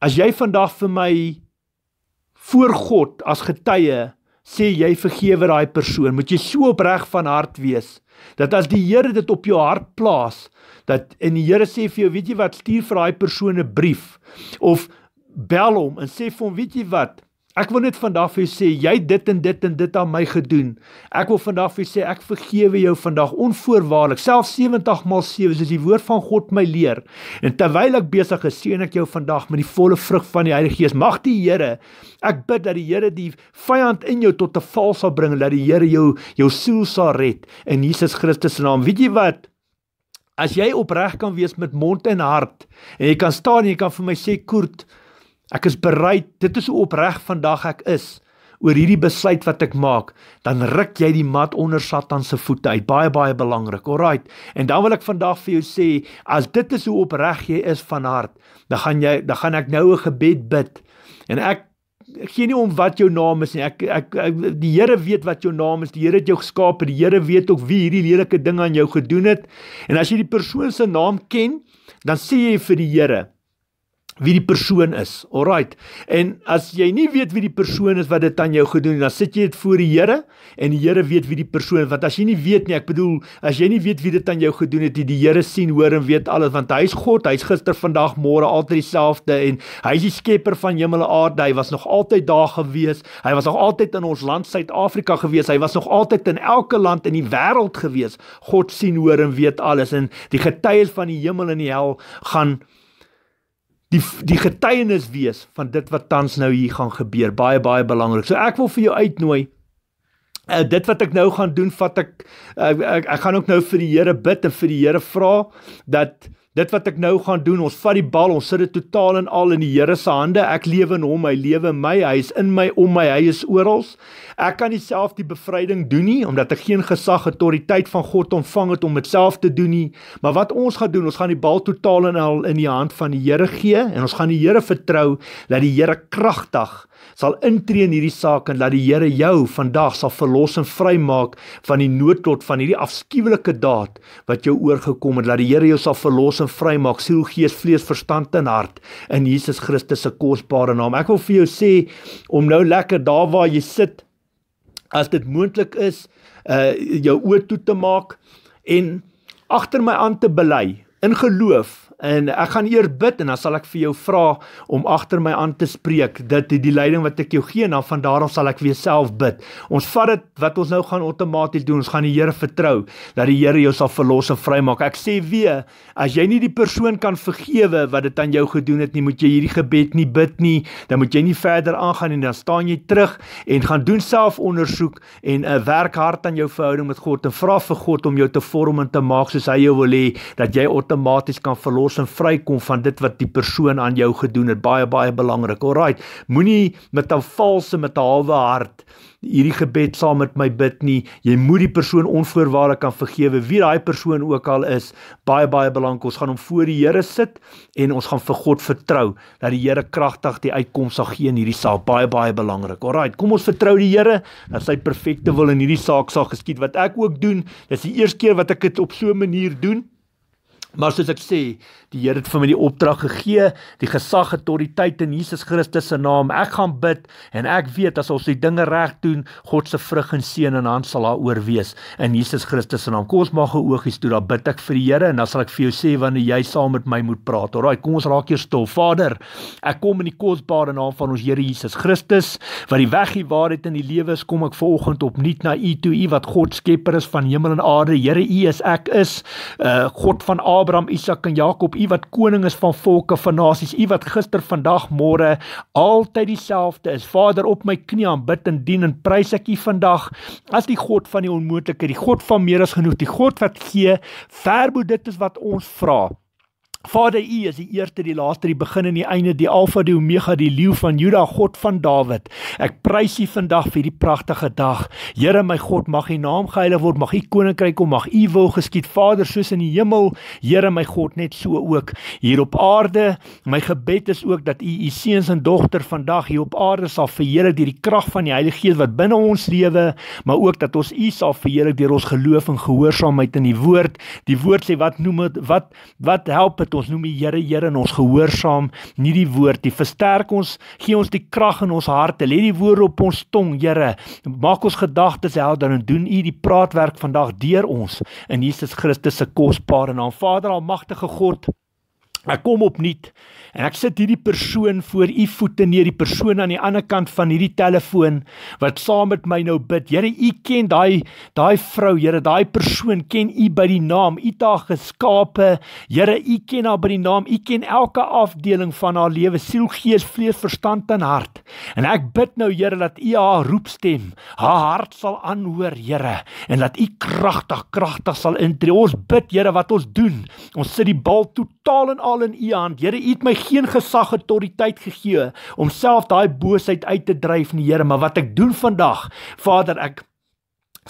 As jy vandag vir my voor God as getuie sê jy vergewe daai persoon, moet jy so opreg van hart wees dat as die Here dit op jou hart plaas dat en die Here sê vir jou, weet jy wat, stuur vir daai persoon 'n brief of bel hom en sê vir hom, weet jy wat, Ek wil net vandag vir jou sê jy dit en dit en dit aan my gedoen. Ek wil vandag vir jou sê ek vergewe jou vandag onvoorwaardelik. Self 70 maal 7 soos die woord van God my leer. En terwyl ek besig is, seën ek jou vandag met die volle vrug van die Heilige Gees. Mag die Here, ek bid dat die Here die vyand in jou tot 'n val sal bring en dat die Here jou jou siel sal red in Jesus Christus se naam. Weet jy wat? As jy opreg kan wees met mond en hart en jy kan staan en jy kan vir my sê Koert Ek is bereid, dit is opreg vandag ek is oor hierdie besluit wat ek maak, dan ruk jy die mat onder Satan se voete uit. Baie baie belangrik. Alraai. En dan wil ek vandag vir jou sê, as dit is hoe opreg jy is van hart, dan gaan jy dan gaan ek nou 'n gebed bid. En ek Ek gee nie om wat jou naam is nie. Ek ek, ek die Here weet wat jou naam is. Die Here het jou geskaap. Die Here weet ook wie hierdie lelike ding aan jou gedoen het. En as jy die persoon se naam ken, dan sê jy vir die Here, wie die persoon is. Alraight. En as jy nie weet wie die persoon is wat dit aan jou gedoen het, dan sit jy dit voor die Here en die Here weet wie die persoon is. Want as jy nie weet nie, ek bedoel, as jy nie weet wie dit aan jou gedoen het, die Here sien, hoor en weet alles want hy is God. Hy's gister, vandag, môre altyd dieselfde en hy is die skepper van hemel en aarde. Hy was nog altyd daar gewees. Hy was nog altyd in ons land Suid-Afrika gewees. Hy was nog altyd in elke land in die wêreld gewees. God sien, hoor en weet alles en die getuies van die hemel en die hel gaan die die getuienis wees van dit wat tans nou hier gaan gebeur. Baie baie belangrik. So ek wil vir jou uitnooi. Uh, dit wat ek nou gaan doen, vat ek, uh, ek ek gaan ook nou vir die Here bid en vir die Here vra dat Dit wat ek nou gaan doen, ons vat die bal, ons sit dit totaal en al in die Here se hande. Ek lewe in hom, hy lewe in my, hy is in my, om my, hy is oral. Ek kan nie self die bevryding doen nie omdat ek geen gesag het tot die tyd van God ontvang het om dit self te doen nie. Maar wat ons gaan doen, ons gaan die bal totaal en al in die hand van die Here gee en ons gaan die Here vertrou dat die Here kragtig sal intree in hierdie saak en laat die Here jou vandag sal verlos en vrymaak van die noodlot van hierdie afskuwelike daad wat jou oorgekom het. Laat die Here jou sal verlos en vrymaak siel, gees, vlees, verstand en hart in Jesus Christus se kosbare naam. Ek wil vir jou sê om nou lekker daar waar jy sit as dit moontlik is, uh jou oë toe te maak en agter my aan te bely in geloof en ek gaan eer bid en dan sal ek vir jou vra om agter my aan te spreek dat die, die leiding wat ek jou gee en dan van daar af sal ek weer self bid. Ons vat dit wat ons nou gaan outomaties doen. Ons gaan die Here vertrou dat die Here jou sal verlos en vrymaak. Ek sê weer, as jy nie die persoon kan vergewe wat dit aan jou gedoen het nie, moet jy hierdie gebed nie bid nie. Dan moet jy nie verder aangaan nie. Dan staan jy terug en gaan doen selfondersoek en 'n uh, eh, werk hard aan jou verhouding met God en vra vir God om jou te vorm en te maak soos hy jou wil hê dat jy outomaties kan verlos los en vrykom van dit wat die persoon aan jou gedoen het. Baie baie belangrik. Alraait. Moenie met 'n valse met 'n halwe hart hierdie gebed saam met my bid nie. Jy moet die persoon onvoorwaardelik kan vergewe wie daai persoon ook al is. Baie baie belangrik. Ons gaan hom voor die Here sit en ons gaan vir God vertrou dat die Here kragtig die uitkoms sal gee in hierdie saak. Baie baie belangrik. Alraait. Kom ons vertrou die Here dat sy perfekte wil in hierdie saak sal geskied wat ek ook doen. Dis die eerste keer wat ek dit op so 'n manier doen. Master at Die Here het vir my die opdrag gegee, die gesag het tot die tyd in Jesus Christus se naam. Ek gaan bid en ek weet as ons die dinge reg doen, God se vrug en seën en hand sal daaroor wees in Jesus Christus se naam. Kom ons maak geoogies toe, dan bid ek vir die Here en dan sal ek vir jou sê wanneer jy saam met my moet praat. Alraai, kom ons raak eers stil. Vader, ek kom in die kosbare naam van ons Here Jesus Christus, wat die weg, die waarheid en die lewe is, kom ek vanoggend opnuut na U toe, U wat God Skepper is van hemel en aarde. Here, U is ek is, uh, God van Abraham, Isak en Jakob U wat koning is van volke van nasies, U wat gister, vandag, môre altyd dieselfde is. Vader, op my knie aanbid en dien en prys ek U vandag as die God van die onmoontlike, die God van meer as genoeg, die God wat gee ver bo dit is wat ons vra. Vader U is die eerste, die laaste, die begin en die einde, die Alfa, die Omega, die leeu van Juda, God van Dawid. Ek prys U vandag vir hierdie pragtige dag. Here my God, mag U naam geheilig word, mag U koninkryk kom, mag U wil geskied, Vader, soos in die hemel, Here my God, net so ook hier op aarde. My gebed is ook dat U U seuns en dogters vandag hier op aarde sal verheerlik deur die krag van die Heilige Gees wat binne ons lewe, maar ook dat ons U sal verheerlik deur ons geloof en gehoorsaamheid in die woord. Die woord sê wat noem het, wat wat help het ons noem die Here Here en ons gehoorsaam nie die woord nie. Versterk ons, gee ons die krag in ons harte. Lê die woord op ons tong, Here. Maak ons gedagtes helder en doen U die praatwerk vandag deur ons in Jesus Christus se kosbare naam. Vader almagtige God, Ek kom opnuut en ek sit hierdie persoon voor u voete neer, die persoon aan die ander kant van hierdie telefoon wat saam met my nou bid. Here, u ken daai daai vrou, Here, daai persoon ken u by die naam. U het haar geskape. Here, u ken haar by die naam. U ken elke afdeling van haar lewe, siel, gees, vlees, verstand en hart. En ek bid nou, Here, dat u haar roepstem, haar hart sal aanhoor, Here, en dat u kragtig, kragtig sal intree. Ons bid, Here, wat ons doen. Ons sit die bal totaal in al al in u hand. Here, u het my geen gesag het tot die tyd gegee om self daai boosheid uit te dryf nie, Here, maar wat ek doen vandag, Vader, ek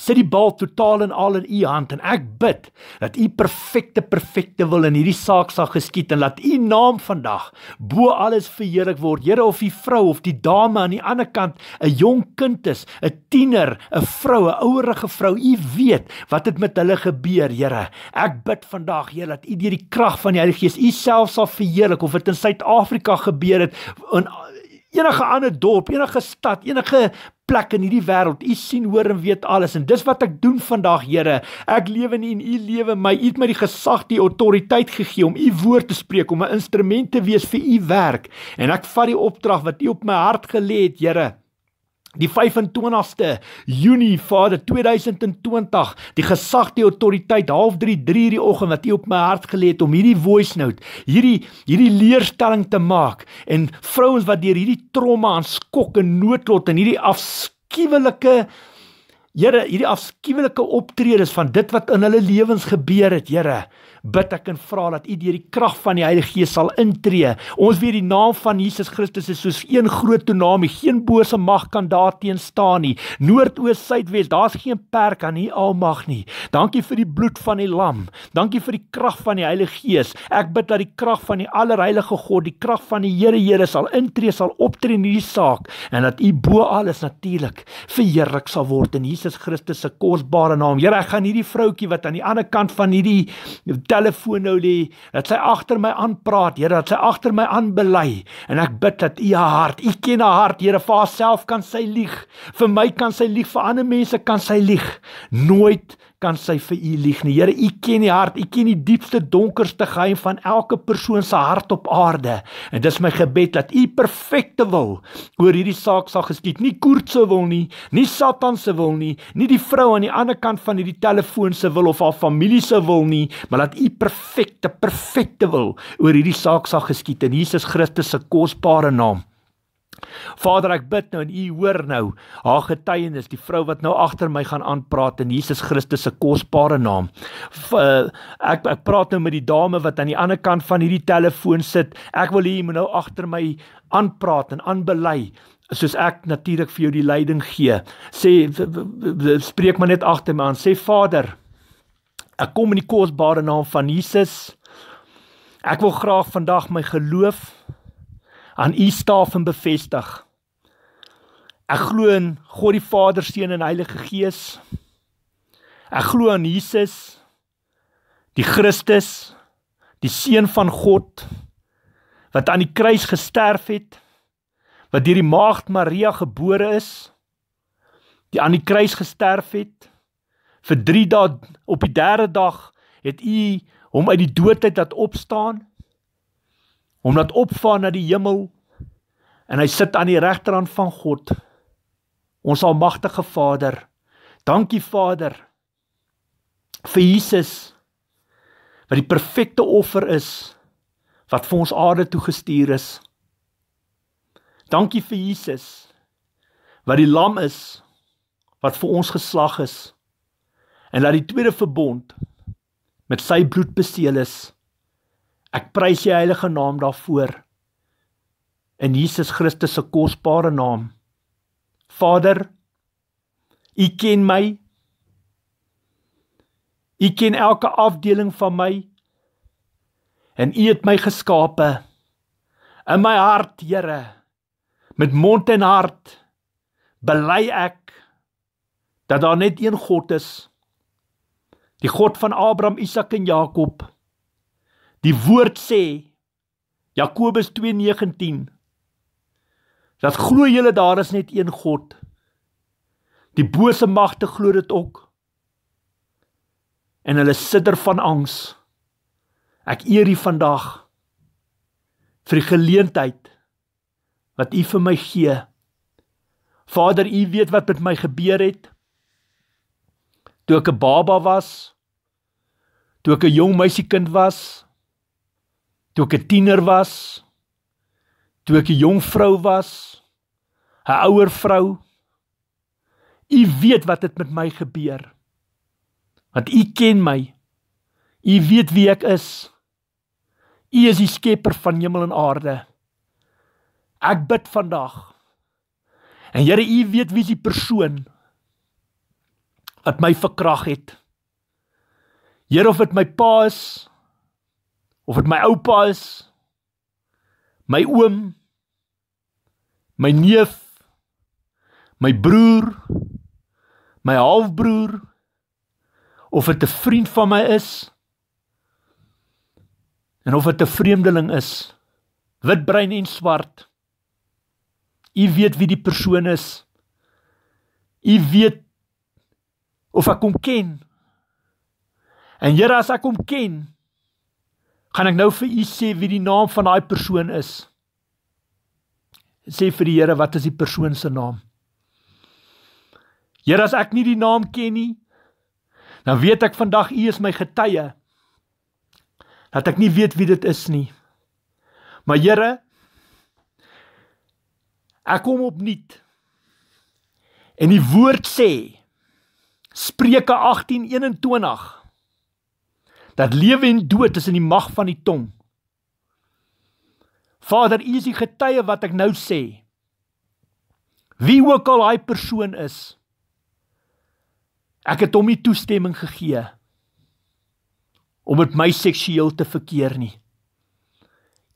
sit die bal totaal en al in u hand en ek bid dat u perfekte perfekte wil in hierdie saak sal geskied en laat u naam vandag bo alles verheerlik word. Here of die vrou of die dame aan die ander kant, 'n jong kind is, 'n tiener, 'n vrou, 'n ouerige vrou, u weet wat het met hulle gebeur, Here. Ek bid vandag, Here, dat u deur die krag van die Heilige Gees u self sal verheerlik of dit in Suid-Afrika gebeur het in enige ander dorp, enige stad, enige plek in hierdie wêreld. U sien, hoor en weet alles en dis wat ek doen vandag, Here. Ek lewe in U en U lewe my. U het my die gesag, die autoriteit gegee om U woord te spreek, om 'n instrument te wees vir U werk. En ek vat die opdrag wat U op my hart gelê het, Here die 25ste Junie Vader 2020 die gesag die autoriteit 03:30 3:00 die oggend wat U op my hart gelê het om hierdie voice note hierdie hierdie leerstelling te maak en vrouens wat deur hierdie tromme aan skok en noodlot en hierdie afskuwelike Here hierdie afskuwelike optredes van dit wat in hulle lewens gebeur het Here bid ek en vra dat u deur die krag van die Heilige Gees sal intree. Ons weet die naam van Jesus Christus is soos een groot toename, geen bose mag kan daarteen staan nie. Noord, oos, suid, wes, daar's geen perk aan u almag nie. Dankie vir die bloed van die lam. Dankie vir die krag van die Heilige Gees. Ek bid dat die krag van die Allerheilige God, die krag van die Here Here sal intree, sal optree in hierdie saak en dat u bo alles natuurlik verheerlik sal word in Jesus Christus se kosbare naam. Here, ek gaan hierdie vroutjie wat aan die ander kant van hierdie telefoon nou lê, dat sy agter my aanpraat, Here, dat sy agter my aanbely en ek bid dat U haar hart, U ken haar hart, Here, vir haarself kan sy lieg. Vir my kan sy lieg, vir ander mense kan sy lieg. Nooit kan sy vir u lieg nie. Here, u ken die hart, u ken die diepste donkerste geheim van elke persoon se hart op aarde. En dis my gebed dat u perfekte wil oor hierdie saak sal geskied. Nie koorts se wil nie, nie Satan se wil nie, nie die vrou aan die ander kant van hierdie telefoon se wil of haar familie se wil nie, maar dat u perfekte perfekte wil oor hierdie saak sal geskied in Jesus Christus se kosbare naam. Vader, ek bid nou en U hoor nou haar getuienis, die vrou wat nou agter my gaan aanpraat in Jesus Christus se kosbare naam. F, eh, ek ek praat nou met die dame wat aan die ander kant van hierdie telefoon sit. Ek wil hê jy moet nou agter my aanpraat en aanbely soos ek natuurlik vir jou die leiding gee. Sê spreek maar net agter my aan. Sê Vader, ek kom in die kosbare naam van Jesus. Ek wil graag vandag my geloof aan u staf en bevestig. Ek glo in God die Vader, Seun en Heilige Gees. Ek glo in Jesus, die Christus, die Seun van God wat aan die kruis gesterf het, wat deur die Maagd Maria gebore is, die aan die kruis gesterf het vir 3 dae op die 3de dag het u hom uit die doodheid laat opstaan hom laat opvaar na die hemel en hy sit aan die regterhand van God. Ons almagtige Vader. Dankie Vader vir Jesus wat die perfekte offer is wat vir ons aarde toegestuur is. Dankie vir Jesus wat die lam is wat vir ons geslag is en dat die tweede verbond met sy bloed beseël is. Ek prys U heilige naam daarvoor. In Jesus Christus se kosbare naam. Vader, U ken my. U ken elke afdeling van my. En U het my geskape in my hart, Here. Met mond en hart bely ek dat daar net een God is. Die God van Abraham, Isak en Jakob. Die woord sê Jakobus 2:19 Dat glo julle daar is net een God. Die bose magte glo dit ook. En hulle sidder van angs. Ek eer U vandag vir die geleentheid wat U vir my gee. Vader, U weet wat met my gebeur het. Toe ek 'n baba was, toe ek 'n jong meisiekind was, toe ek 'n tiener was, toe ek 'n jong vrou was, 'n ouer vrou. U weet wat het met my gebeur. Want u ken my. U weet wie ek is. U is die skepper van hemel en aarde. Ek bid vandag. En Here, U weet wie die persoon wat my verkrag het. Here, of dit my pa is, of dit my oupa is, my oom, my neef, my broer, my halfbroer of dit 'n vriend van my is en of dit 'n vreemdeling is, wit brein en swart. U weet wie die persoon is. U weet of ek hom ken. En Here as ek hom ken, gaan ek nou vir u sê wie die naam van daai persoon is. Sê vir die Here wat is die persoon se naam? Here as ek nie die naam ken nie, dan weet ek vandag u is my getuie dat ek nie weet wie dit is nie. Maar Here, ek kom op nuut. En die woord sê Spreuke 18:21 dat lewe en dood is in die mag van die tong. Vader, U is die getuie wat ek nou sê. Wie ook al daai persoon is, ek het hom nie toestemming gegee om met my seksueel te verkeer nie.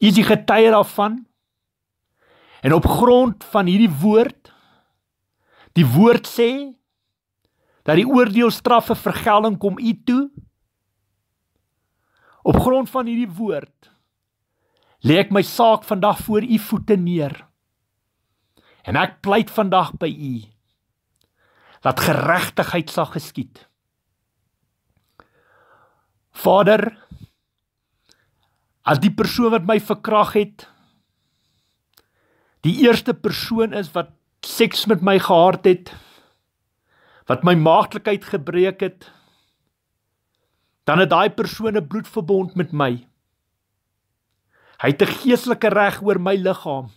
U is die getuie daarvan. En op grond van hierdie woord die woord sê dat die oordeelstraf vir vergelding kom u toe Op grond van hierdie woord lê ek my saak vandag voor u voete neer. En ek pleit vandag by u dat geregtigheid sal geskied. Vader, as die persoon wat my verkrag het, die eerste persoon is wat seks met my gehad het, wat my maagtelikheid gebreek het, dan het daai persoon 'n bloedverbond met my. Hy het 'n geestelike reg oor my liggaam.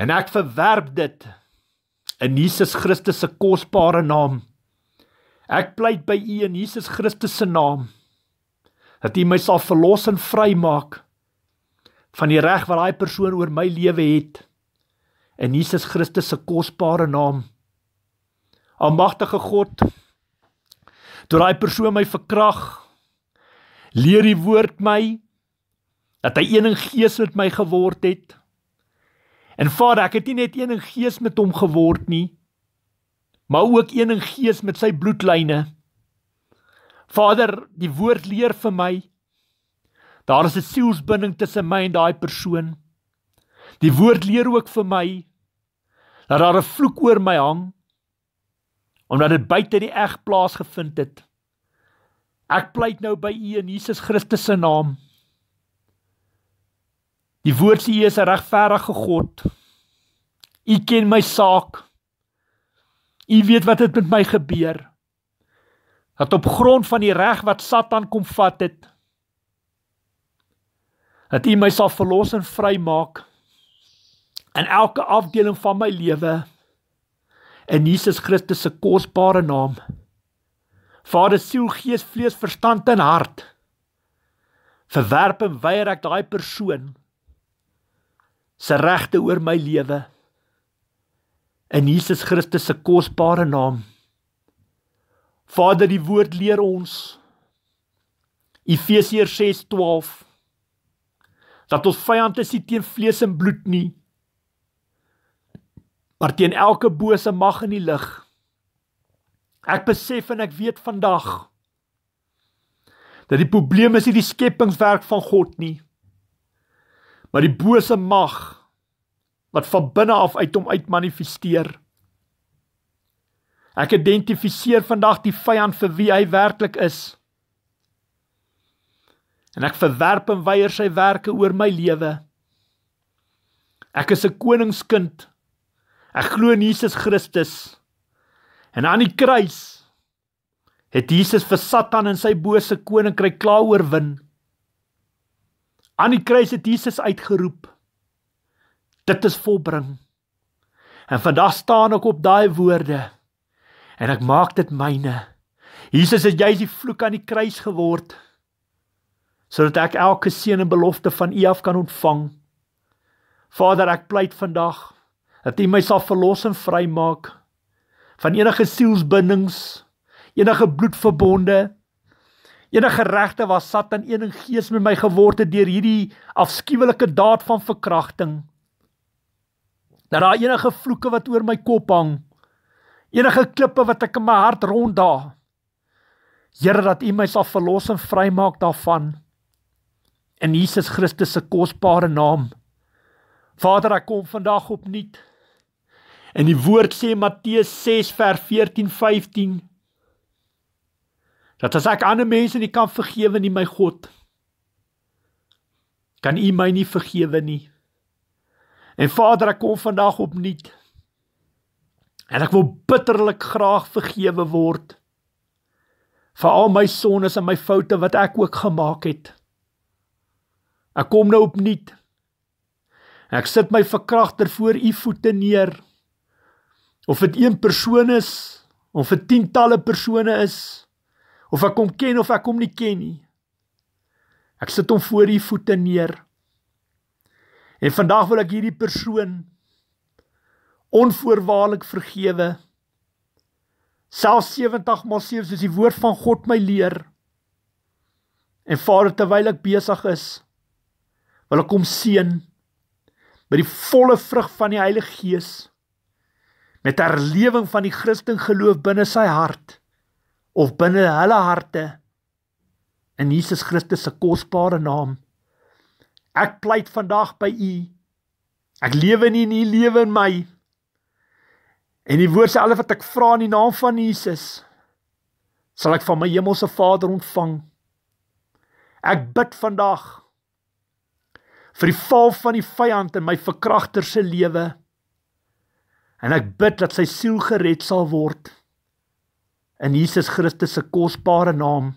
En ek verwerp dit in Jesus Christus se kosbare naam. Ek pleit by U in Jesus Christus se naam dat U my sal verlos en vrymaak van die reg wat daai persoon oor my lewe het in Jesus Christus se kosbare naam. Almagtige God, dat daai persoon my verkrag leer die woord my dat hy een in gees met my geword het en Vader ek het nie net een in gees met hom geword nie maar ook een in gees met sy bloedlyne Vader die woord leer vir my daar is 'n sielsbinding tussen my en daai persoon die woord leer ook vir my dat daar 'n vloek oor my hang omdat dit buite die eg plaasgevind het. Ek pleit nou by U in Jesus Christus se naam. Die woord sê U is 'n regverdige God. U ken my saak. U weet wat het met my gebeur. Dat op grond van die reg wat Satan kom vat het, dat U my sal verlos en vrymaak in elke afdeling van my lewe in Jesus Christus se kosbare naam. Vader siel, gees, vlees, verstand en hart. Verwerp en weier ek daai persoon se regte oor my lewe in Jesus Christus se kosbare naam. Vader, die woord leer ons Efesiërs 6:12 dat ons vyand is nie teen vlees en bloed nie maar teen elke bose mag in die lig. Ek besef en ek weet vandag dat die probleem is nie die skepingswerk van God nie, maar die bose mag wat van binne af uit hom uitmanifesteer. Ek identifiseer vandag die vyand vir wie hy werklik is. En ek verwerp en weier sy werke oor my lewe. Ek is 'n koningskind Ek glo in Jesus Christus. En aan die kruis het Jesus vir Satan en sy bose koninkryk klaar oorwin. Aan die kruis het Jesus uitgeroep. Dit is volbring. En vandag staan ek op daai woorde en ek maak dit myne. Jesus het juis die vloek aan die kruis geword sodat ek elke seën en belofte van U af kan ontvang. Vader, ek pleit vandag dat U my sal verlos en vrymaak van enige sielsbindings, enige bloedverbonde, enige regte wat Satan een in gees met my geword het deur hierdie afskuwelike daad van verkrachting. Dat daar enige vloeke wat oor my kop hang, enige klippe wat ek in my hart ronddra. Here dat U my sal verlos en vrymaak daarvan in Jesus Christus se kosbare naam. Vader, ek kom vandag opnuut En die woord sê Matteus 6 vers 14 15 dat as ek ander mense nie kan vergewe nie my God kan U my nie vergewe nie. En Vader, ek kom vandag opnuut. En ek wil bitterlik graag vergewe word vir al my sondes en my foute wat ek ook gemaak het. Ek kom nou opnuut. Ek sit my verkragter voor U voete neer of dit een persoon is of vir tientalle persone is of ek hom ken of ek hom nie ken nie ek sit hom voor u voete neer en vandag wil ek hierdie persoon onvoorwaardelik vergewe selfs 70 maal 7 soos die woord van God my leer en Vader terwyl ek besig is wil ek hom seën by die volle vrug van die Heilige Gees met herlewing van die Christen geloof binne sy hart of binne hulle harte in Jesus Christus se kosbare naam. Ek pleit vandag by u. Ek lewe nie in u lewe in my. En die woord sê alles wat ek vra in die naam van Jesus sal ek van my hemelse Vader ontvang. Ek bid vandag vir die val van die vyand in my verkragter se lewe. En ek bid dat sy siel gered sal word in Jesus Christus se kosbare naam.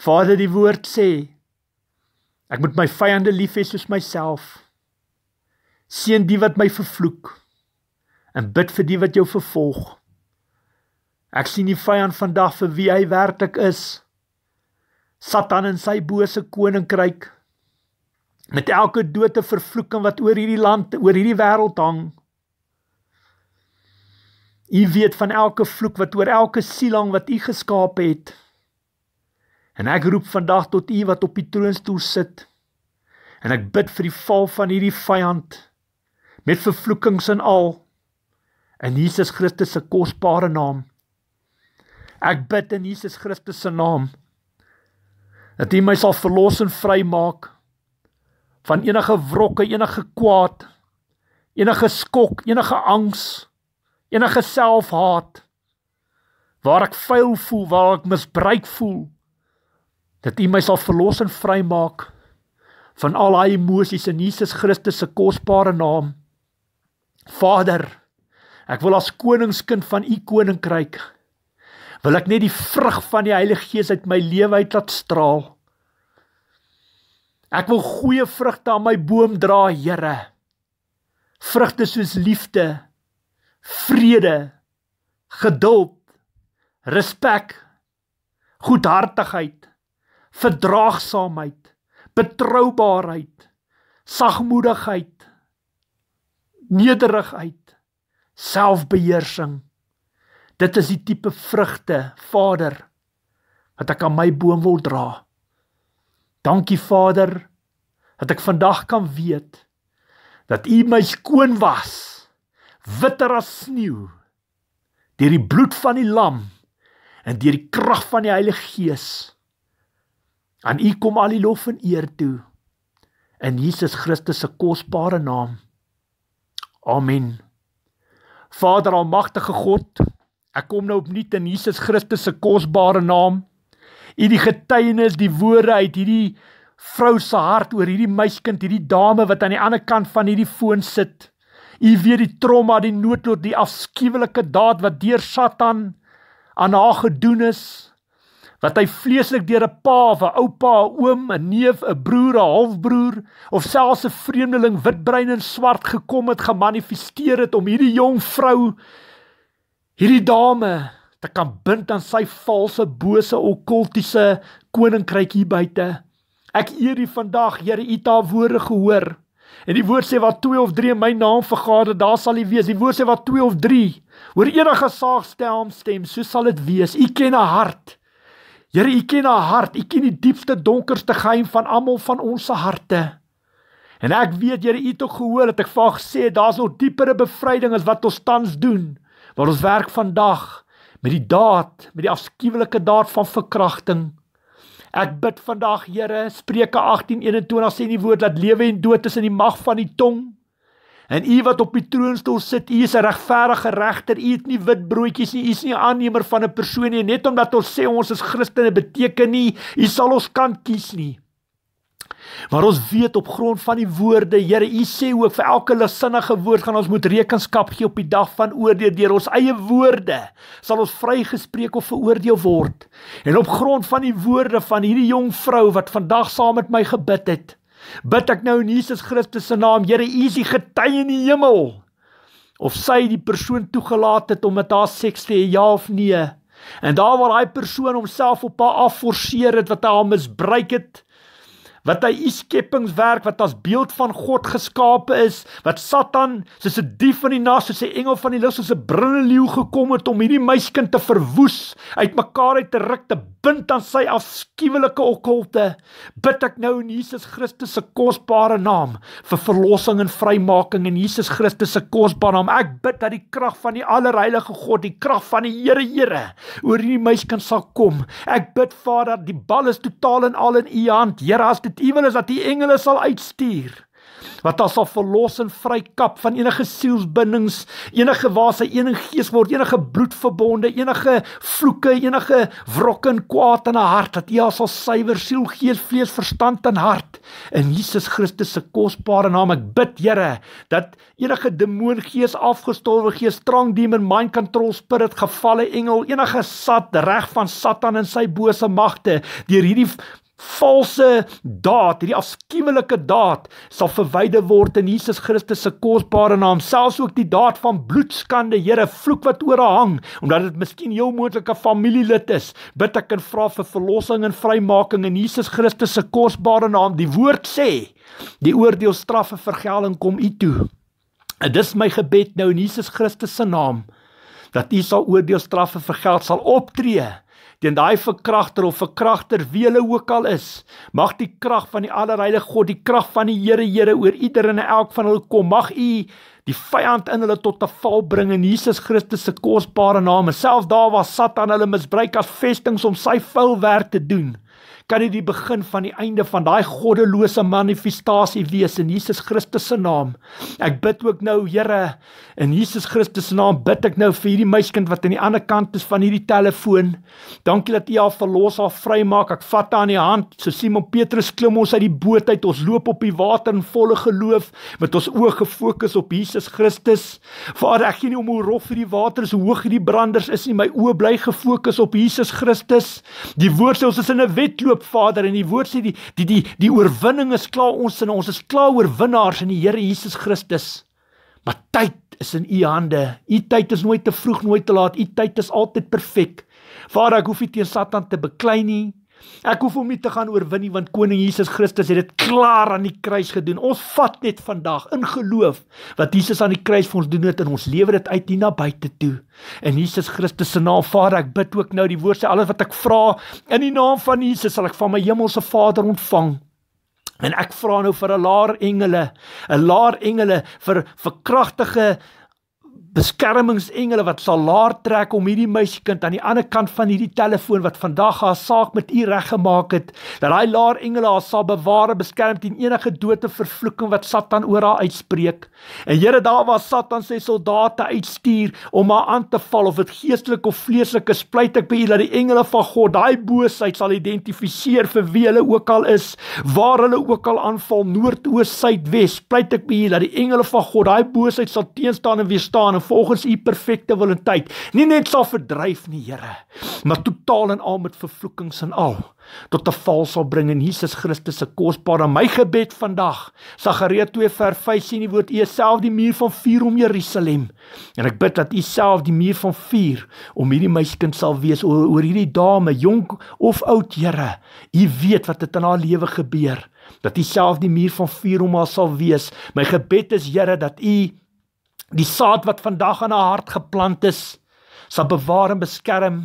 Vader, die woord sê ek moet my vyande lief hê soos myself. Seën die wat my vervloek en bid vir die wat jou vervolg. Ek sien die vyand vandag vir wie hy werklik is. Satan en sy bose koninkryk met elke dote vervloeking wat oor hierdie land, oor hierdie wêreld hang U weet van elke vloek wat oor elke sielang wat U geskaap het. En ek roep vandag tot U wat op die troonstoel sit. En ek bid vir die val van hierdie vyand met vervloekings en al in Jesus Christus se kosbare naam. Ek bid in Jesus Christus se naam dat U my sal verlos en vrymaak van enige wrokke, enige kwaad, enige skok, enige angs enige selfhaat waar ek vuil voel, waar ek misbruik voel dat U my sal verlos en vrymaak van al daai emosies in Jesus Christus se kosbare naam. Vader, ek wil as koningskind van U koninkryk wil ek net die vrug van die Heilige Gees uit my lewe uit laat straal. Ek wil goeie vrugte aan my boom dra, Here. Vrugte soos liefde, vrede, geduld, respek, goedhartigheid, verdraagsaamheid, betroubaarheid, sagmoedigheid, nederigheid, selfbeheersing. Dit is die tipe vrugte, Vader, wat ek aan my boom wil dra. Dankie Vader dat ek vandag kan weet dat U my skoon was witter as sneeu deur die bloed van die lam en deur die krag van die Heilige Gees aan U kom al die lof en eer toe in Jesus Christus se kosbare naam. Amen. Vader almagtige God, ek kom nou opnuut in Jesus Christus se kosbare naam. U die getuienis, die woorde uit hierdie vrou se hart oor hierdie meisiekind, hierdie dame wat aan die ander kant van hierdie foon sit. U weet die trauma, die noodlot, die afskuwelike daad wat deur Satan aan haar gedoen is wat hy vleeslik deur 'n pa, 'n oupa, 'n oom, 'n neef, 'n broer, 'n halfbroer of selfs 'n vreemdeling witbrein en swart gekom het, gemanifesteer het om hierdie jong vrou, hierdie dame te kan bind aan sy valse, bose, okkultiese koninkryk hier buite. Ek eer U vandag, Here, U het haar woorde gehoor. En die woord sê waar twee of drie in my naam vergader, daar sal hy wees. Die woord sê waar twee of drie oor enige saak stem stem, so sal dit wees. U ken 'n hart. Here, u ken 'n hart. U ken die diepste, donkerste geheim van almal van ons se harte. En ek weet, Here, u het ook gehoor dat ek vaag sê daar's nog dieperre bevryding as wat ons tans doen. Wat ons werk vandag met die daad, met die afskuwelike daad van verkrachting Ek bid vandag, Here, Spreuke 18:21 sê in die woord dat lewe en dood is in die mag van die tong. En U wat op die troonstoel sit, U is 'n regverdige regter. U eet nie wit broodjies nie. U is nie aanneemer van 'n persoon nie, net omdat ons sê ons is Christene beteken nie, U sal ons kan kies nie. Maar ons weet op grond van die woorde, Here, U sê ook vir elke lasinnige woord gaan ons moet rekenskap gee op die dag van oordeel deur ons eie woorde. Sal ons vrygespreek of veroordeel word? En op grond van die woorde van hierdie jong vrou wat vandag saam met my gebid het, bid ek nou in Jesus Christus se naam, Here, U is die getuie in die hemel of sy die persoon toegelaat het om met haar seks te hê, ja of nee. En daar waar daai persoon homself op haar afforceer het wat haar misbruik het, wat hy u skepingswerk wat as beeld van God geskape is, wat Satan soos 'n dief van die nag, soos 'n engel van die lig, soos 'n brullende leeu gekom het om hierdie meisiekind te verwoes, uitmekaar uit te ruk, te ontbind aan sy afskuwelike okkulte, bid ek nou in Jesus Christus se kosbare naam vir verlossing en vrymaking in Jesus Christus se kosbare naam. Ek bid dat die krag van die Allerheilige God, die krag van die Here Here oor hierdie meisiekind sal kom. Ek bid Vader, die bal is totaal en al in U hand. Here, as dit U wil is dat U engele sal uitstuur wat ons sal verlos en vrykap van enige sielsbindings, enige waarsy enige gees word, enige bloedverbonde, enige vloeke, enige wrok en kwaad in 'n hart dat U ons sal suiwer siel, gees, vlees, verstand en hart in Jesus Christus se kosbare naam. Ek bid, Here, dat enige demoon gees afgestorwe gees, strong demon mind control spirit, gevalle engel, enige sat reg van Satan en sy bose magte deur hierdie valse daad, hierdie afskuwelike daad sal verwyder word in Jesus Christus se kosbare naam, selfs ook die daad van bloedskande, Here, vloek wat oor hang, omdat dit miskien jou moontlike familielid is. Bid ek en vra vir verlossing en vrymaking in Jesus Christus se kosbare naam. Die woord sê, die oordeel straf en vergelding kom u toe. En dis my gebed nou in Jesus Christus se naam dat u sal oordeel straf en vergeld sal optree teen daai verkragter of verkragter wie hulle ook al is. Mag die krag van die Allerheilige God, die krag van die Here Here oor ieder en elk van hulle kom. Mag U die vyand in hulle tot 'n val bring in Jesus Christus se kosbare naam. Selfs daar waar Satan hulle misbruik as vestinge om sy vuil werk te doen kan dit die begin van die einde van daai goddelose manifestasie wees in Jesus Christus se naam. Ek bid ook nou, Here, in Jesus Christus se naam bid ek nou vir hierdie meisiekind wat aan die ander kant is van hierdie telefoon. Dankie dat U haar verlos, haar vrymaak. Ek vat haar aan die hand. So Simon Petrus klim ons uit die boot uit. Ons loop op die water in volle geloof met ons oë gefokus op Jesus Christus. Vader, ek gee nie om hoe rof hierdie water is, hoe hoog hierdie branders is nie. My oë bly gefokus op Jesus Christus. Die woord sê ons is in 'n wedloop hoop Vader en die woord sê die die die die oorwinning is klaar ons in ons is klaar oorwinnaars in die Here Jesus Christus. Maar tyd is in u hande. U tyd is nooit te vroeg, nooit te laat. U tyd is altyd perfek. Vader, ek hoef nie teen Satan te beklei nie. Ek hoef hom nie te gaan oorwin nie want koning Jesus Christus het dit klaar aan die kruis gedoen. Ons vat net vandag in geloof wat Jesus aan die kruis vir ons doen het en ons lewer dit uit hier na buite toe. In Jesus Christus se naam Vader, ek bid ook nou die woord sê alles wat ek vra in die naam van Jesus sal ek van my hemelse Vader ontvang. En ek vra nou vir 'n laar engele, 'n laar engele vir verkragtige beskermingsengele wat sal laer trek om hierdie meisiekind aan die ander kant van hierdie telefoon wat vandag haar saak met u reggemaak het dat daai laer engele haar sal beware beskerm teen enige dood of vervloeking wat Satan oor haar uitspreek en Here daar waar Satan sy soldate uitstuur om haar aan te val of dit geestelik of vleeslike splyt ek by u dat die engele van God daai boosheid sal identifiseer vir wie hulle ook al is waar hulle ook al aanval noord oos suid wes splyt ek by u dat die engele van God daai boosheid sal teenstaan en weerstaan en volgens u perfekte wil en tyd nie net sal verdryf nie Here maar totaal en al met vervloekings en al tot 'n val sal bring in Jesus Christus se kosbare my gebed vandag Sagaria 2 vers 5 sien die woord u self die muur van vuur om Jerusalem en ek bid dat u self die muur van vuur om hierdie meisiekind sal wees oor, oor hierdie dame jonk of oud Here u weet wat dit in haar lewe gebeur dat u self die muur van vuur om haar sal wees my gebed is Here dat u Die saad wat vandag in haar hart geplant is, sal bewaar en beskerm.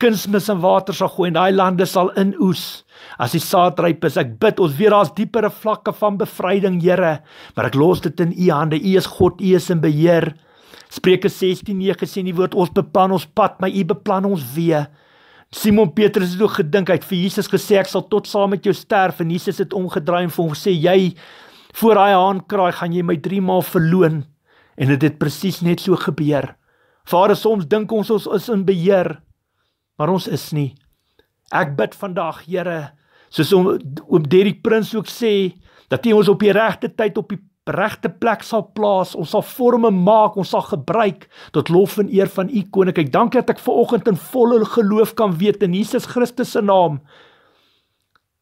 Kunsmis en water sal gooi en daai lande sal inoes. As die saad ryp is, ek bid ons weer daar's diepere vlakke van bevryding, Here, maar ek los dit in U hande. U is God, U is in beheer. Spreuke 16:9 sê in die woord ons beplan ons pad, maar U beplan ons weë. Simon Petrus het ook gedink hy het vir Jesus gesê ek sal tot saam met jou sterf en Jesus het omgedraai en vir hom gesê jy voor daai haan kraai gaan jy my 3 maal verloon en dit het presies net so gebeur. Vader, soms dink ons ons is in beheer, maar ons is nie. Ek bid vandag, Here, soos om oom Derrick Prins ook sê, dat U ons op die regte tyd op die regte plek sal plaas, ons sal forme maak, ons sal gebruik tot lof en eer van U koninkryk. Dankie dat ek vanoggend in volle geloof kan weet in Jesus Christus se naam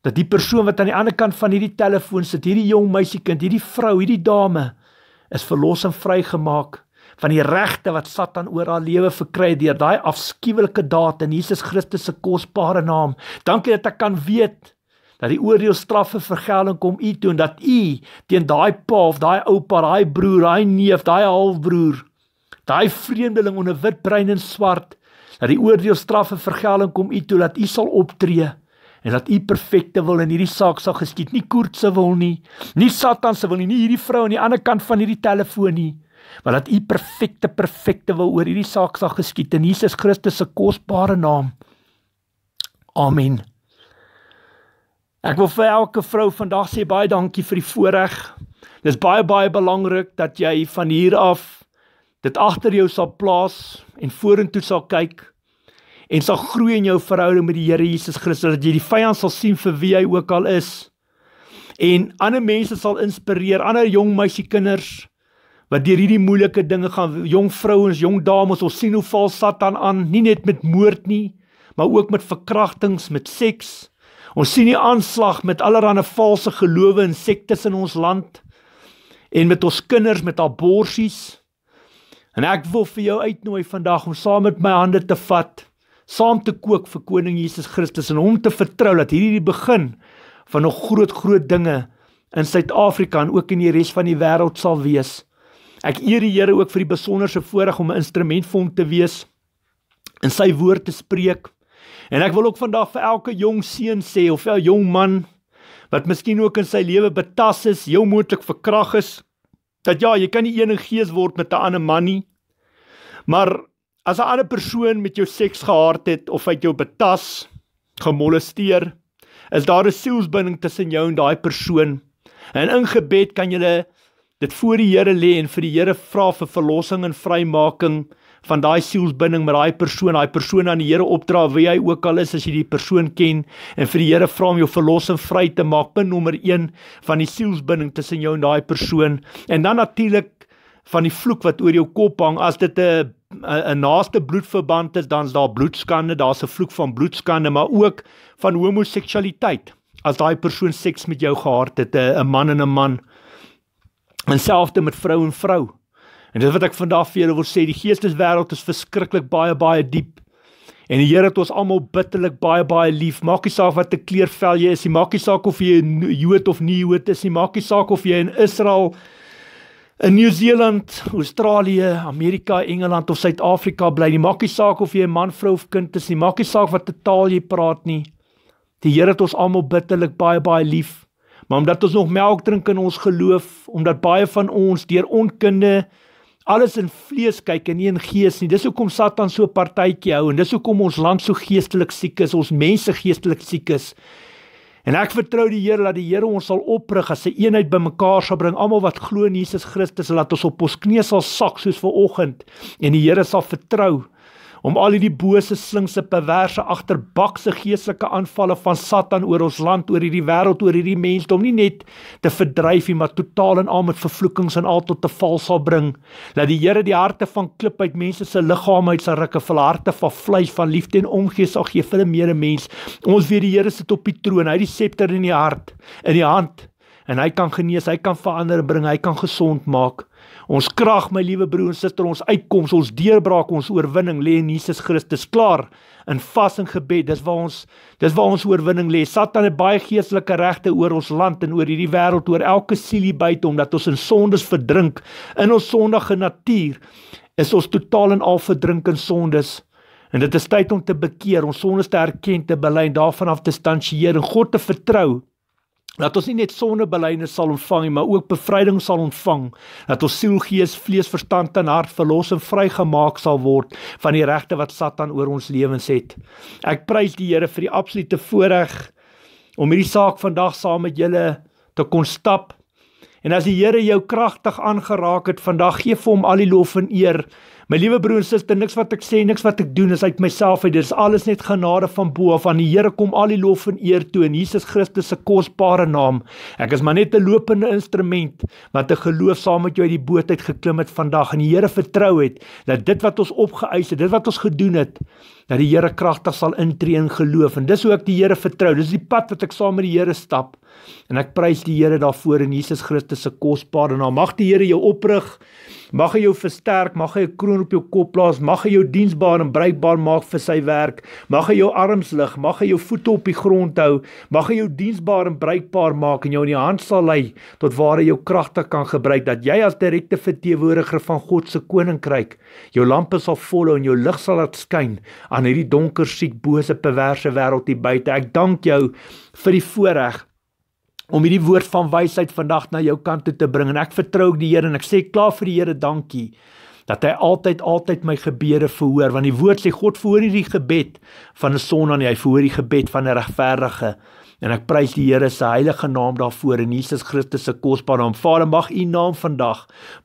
dat die persoon wat aan die ander kant van hierdie telefoon sit, hierdie jong meisiekind, hierdie vrou, hierdie dame is verlos en vrygemaak van die regte wat Satan oor haar lewe verkry het deur daai afskuwelike daad in Jesus Christus se kosbare naam. Dankie dat ek kan weet dat die oordeel straf vir vergelding kom u toe en dat u teen daai pa of daai oupa, daai broer, daai neef, daai halfbroer, daai vreemdeling onder wit brein en swart dat die oordeel straf vir vergelding kom u toe dat u sal optree en dat u perfekte wil in hierdie saak sal geskied, nie Koert se wil nie, nie Satan se wil nie, nie hierdie vrou aan die ander kant van hierdie telefoon nie, maar dat u perfekte perfekte wil oor hierdie saak sal geskied in Jesus Christus se kosbare naam. Amen. Ek wil vir elke vrou vandag sê baie dankie vir die voorreg. Dis baie baie belangrik dat jy van hier af dit agter jou sal plaas en vorentoe sal kyk en sal groei in jou verhouding met die Here Jesus Christus dat jy die vyand sal sien vir wie hy ook al is. En ander mense sal inspireer, ander jong meisie kinders wat deur hierdie moeilike dinge gaan, jong vrouens, jong dames, ons sien hoe val Satan aan, nie net met moord nie, maar ook met verkrachtings, met seks. Ons sien die aanslag met allerlei valse gelowe en sektes in ons land en met ons kinders met aborsies. En ek wil vir jou uitnooi vandag om saam met my hande te vat saam te kook vir koning Jesus Christus en hom te vertrou dat hierdie die begin van nog groot groot dinge in Suid-Afrika en ook in die res van die wêreld sal wees. Ek eer die Here ook vir die besonderse voorreg om 'n instrument vir hom te wees en sy woord te spreek. En ek wil ook vandag vir elke jong seun sê of vir 'n jong man wat miskien ook in sy lewe betas is, heel moontlik verkrag is, dat ja, jy kan nie een gees word met 'n ander man nie. Maar As 'n ander persoon met jou seks gehard het of uit jou betas, gemolesteer, is daar 'n sielsbinding tussen jou en daai persoon. En in gebed kan jy dit voor die Here lê en vir die Here vra vir verlossing en vrymaking van daai sielsbinding met daai persoon, daai persoon aan die Here opdra, wie hy ook al is as jy die persoon ken en vir die Here vra om jou verlossing vry te maak, punt nommer 1 van die sielsbinding tussen jou en daai persoon. En dan natuurlik van die vloek wat oor jou kop hang as dit 'n 'n naaste bloedverband is dan's daar bloedskande, daar's 'n vloek van bloedskande, maar ook van homoseksualiteit. As daai persoon seks met jou gehad het, 'n man en 'n man, en selfs met vrou en vrou. En dit wat ek vandag vir julle wil sê, die geesteswêreld is verskriklik baie baie diep. En die Here het ons almal bitterlik baie baie lief. Maak nie saak wat 'n kleurvel jy is nie, maak nie saak of jy 'n Jood of nie Jood is nie, maak nie saak of jy in Israel In Nieu-Seeland, Australië, Amerika, Engeland of Suid-Afrika bly nie maak nie saak of jy 'n man, vrou of kind is nie, maak nie saak watter taal jy praat nie. Die Here het ons almal bitterlik baie baie lief. Maar omdat ons nog melk drink in ons geloof, omdat baie van ons deur onkunde alles in vlees kyk en nie in gees nie. Dis hoekom Satan so partytjie hou en dis hoekom ons land so geestelik siek is, ons mense geestelik siek is. En ek vertrou die Here dat die Here ons sal oprig as 'n een eenheid bymekaar sal bring. Almal wat glo in Jesus Christus, laat ons op ons knieë sal sak soos vanoggend en die Here sal vertrou om al hierdie bose slinkse perverse agterbakse geestelike aanvalle van Satan oor ons land, oor hierdie wêreld, oor hierdie mense om nie net te verdryf nie, maar totaal en al met vervloekings en al tot te val sal bring. Laat die Here die harte van klip uit mense se liggame uit sal rukke, vir harte van vleis van liefde en omgee sal gee vir 'n meere mens. Ons weet die Here sit op die troon, hy het die scepter in die hart, in die hand en hy kan genees, hy kan verander bring, hy kan gesond maak. Ons krag, my liewe broer en suster, ons uitkoms, ons deurbraak, ons oorwinning lê in Jesus Christus. Klaar in vasting gebed. Dis waar ons dis waar ons oorwinning lê. Satan het baie geestelike regte oor ons land en oor hierdie wêreld, oor elke sielie buite omdat ons in sondes verdrink in ons sondige natuur. Is ons totaal en al verdrink in sondes. En dit is tyd om te bekeer, ons sondes te erken, te bely en daarvan af te distansieer en God te vertrou dat ons nie net sondebelyne sal ontvang nie, maar ook bevryding sal ontvang, dat ons siel, gees, vlees, verstand en hart verlos en vrygemaak sal word van die regte wat Satan oor ons lewens het. Ek prys die Here vir die absolute voorreg om hierdie saak vandag saam met julle te kon stap. En as die Here jou kragtig aangeraak het vandag, gee vir hom al die lof en eer. My liewe broer en suster, niks wat ek sê, niks wat ek doen is uit myself uit. Dit is alles net genade van bo af. Aan die Here kom al die lof en eer toe in Jesus Christus se kosbare naam. Ek is maar net 'n lopende instrument wat 'n geloof saam met jou uit die boot uit geklim het vandag en die Here vertrou het dat dit wat ons opgeëis het, dit wat ons gedoen het, dat die Here kragtig sal intree in geloof. En dis hoe ek die Here vertrou. Dis die pad wat ek saam met die Here stap. En ek prys die Here daarvoor in Jesus Christus se kosbare naam. Mag die Here jou oprig. Mag hy jou versterk, mag hy 'n kroon op jou kop plaas, mag hy jou diensbaar en bruikbaar maak vir sy werk. Mag hy jou arms lig, mag hy jou voete op die grond hou, mag hy jou diensbaar en bruikbaar maak en jou in die hand sal lei tot waar hy jou kragte kan gebruik dat jy as direkte verteenwoordiger van God se koninkryk jou lampe sal volhou en jou lig sal laat skyn aan hierdie donker, siek, bose, perverse wêreld hier buite. Ek dank jou vir die voorreg om hierdie woord van wysheid vandag na jou kant toe te bring en ek vertrou ek die Here en ek sê klaar vir die Here dankie dat hy altyd altyd my gebede verhoor want die woord sê God verhoor nie die gebed van 'n sondaar nie hy verhoor die gebed van 'n regverdige En ek prys die Here se heilige naam daarvoor en Jesus Christus se kosbare naam. Vader, mag U naam vandag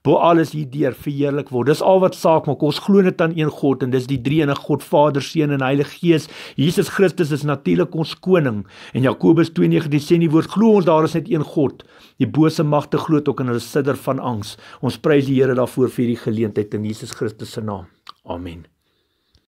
bo alles hierdeur verheerlik word. Dis al wat saak maak. Ons glo net aan een God en dis die Drie-enige God, Vader, Seun en Heilige Gees. Jesus Christus is natuurlik ons koning. En Jakobus 2:19 sê nie woord glo ons daar is net een God. Die bose magte glo ook in hulle sidder van angs. Ons prys die Here daarvoor vir hierdie geleentheid in Jesus Christus se naam. Amen.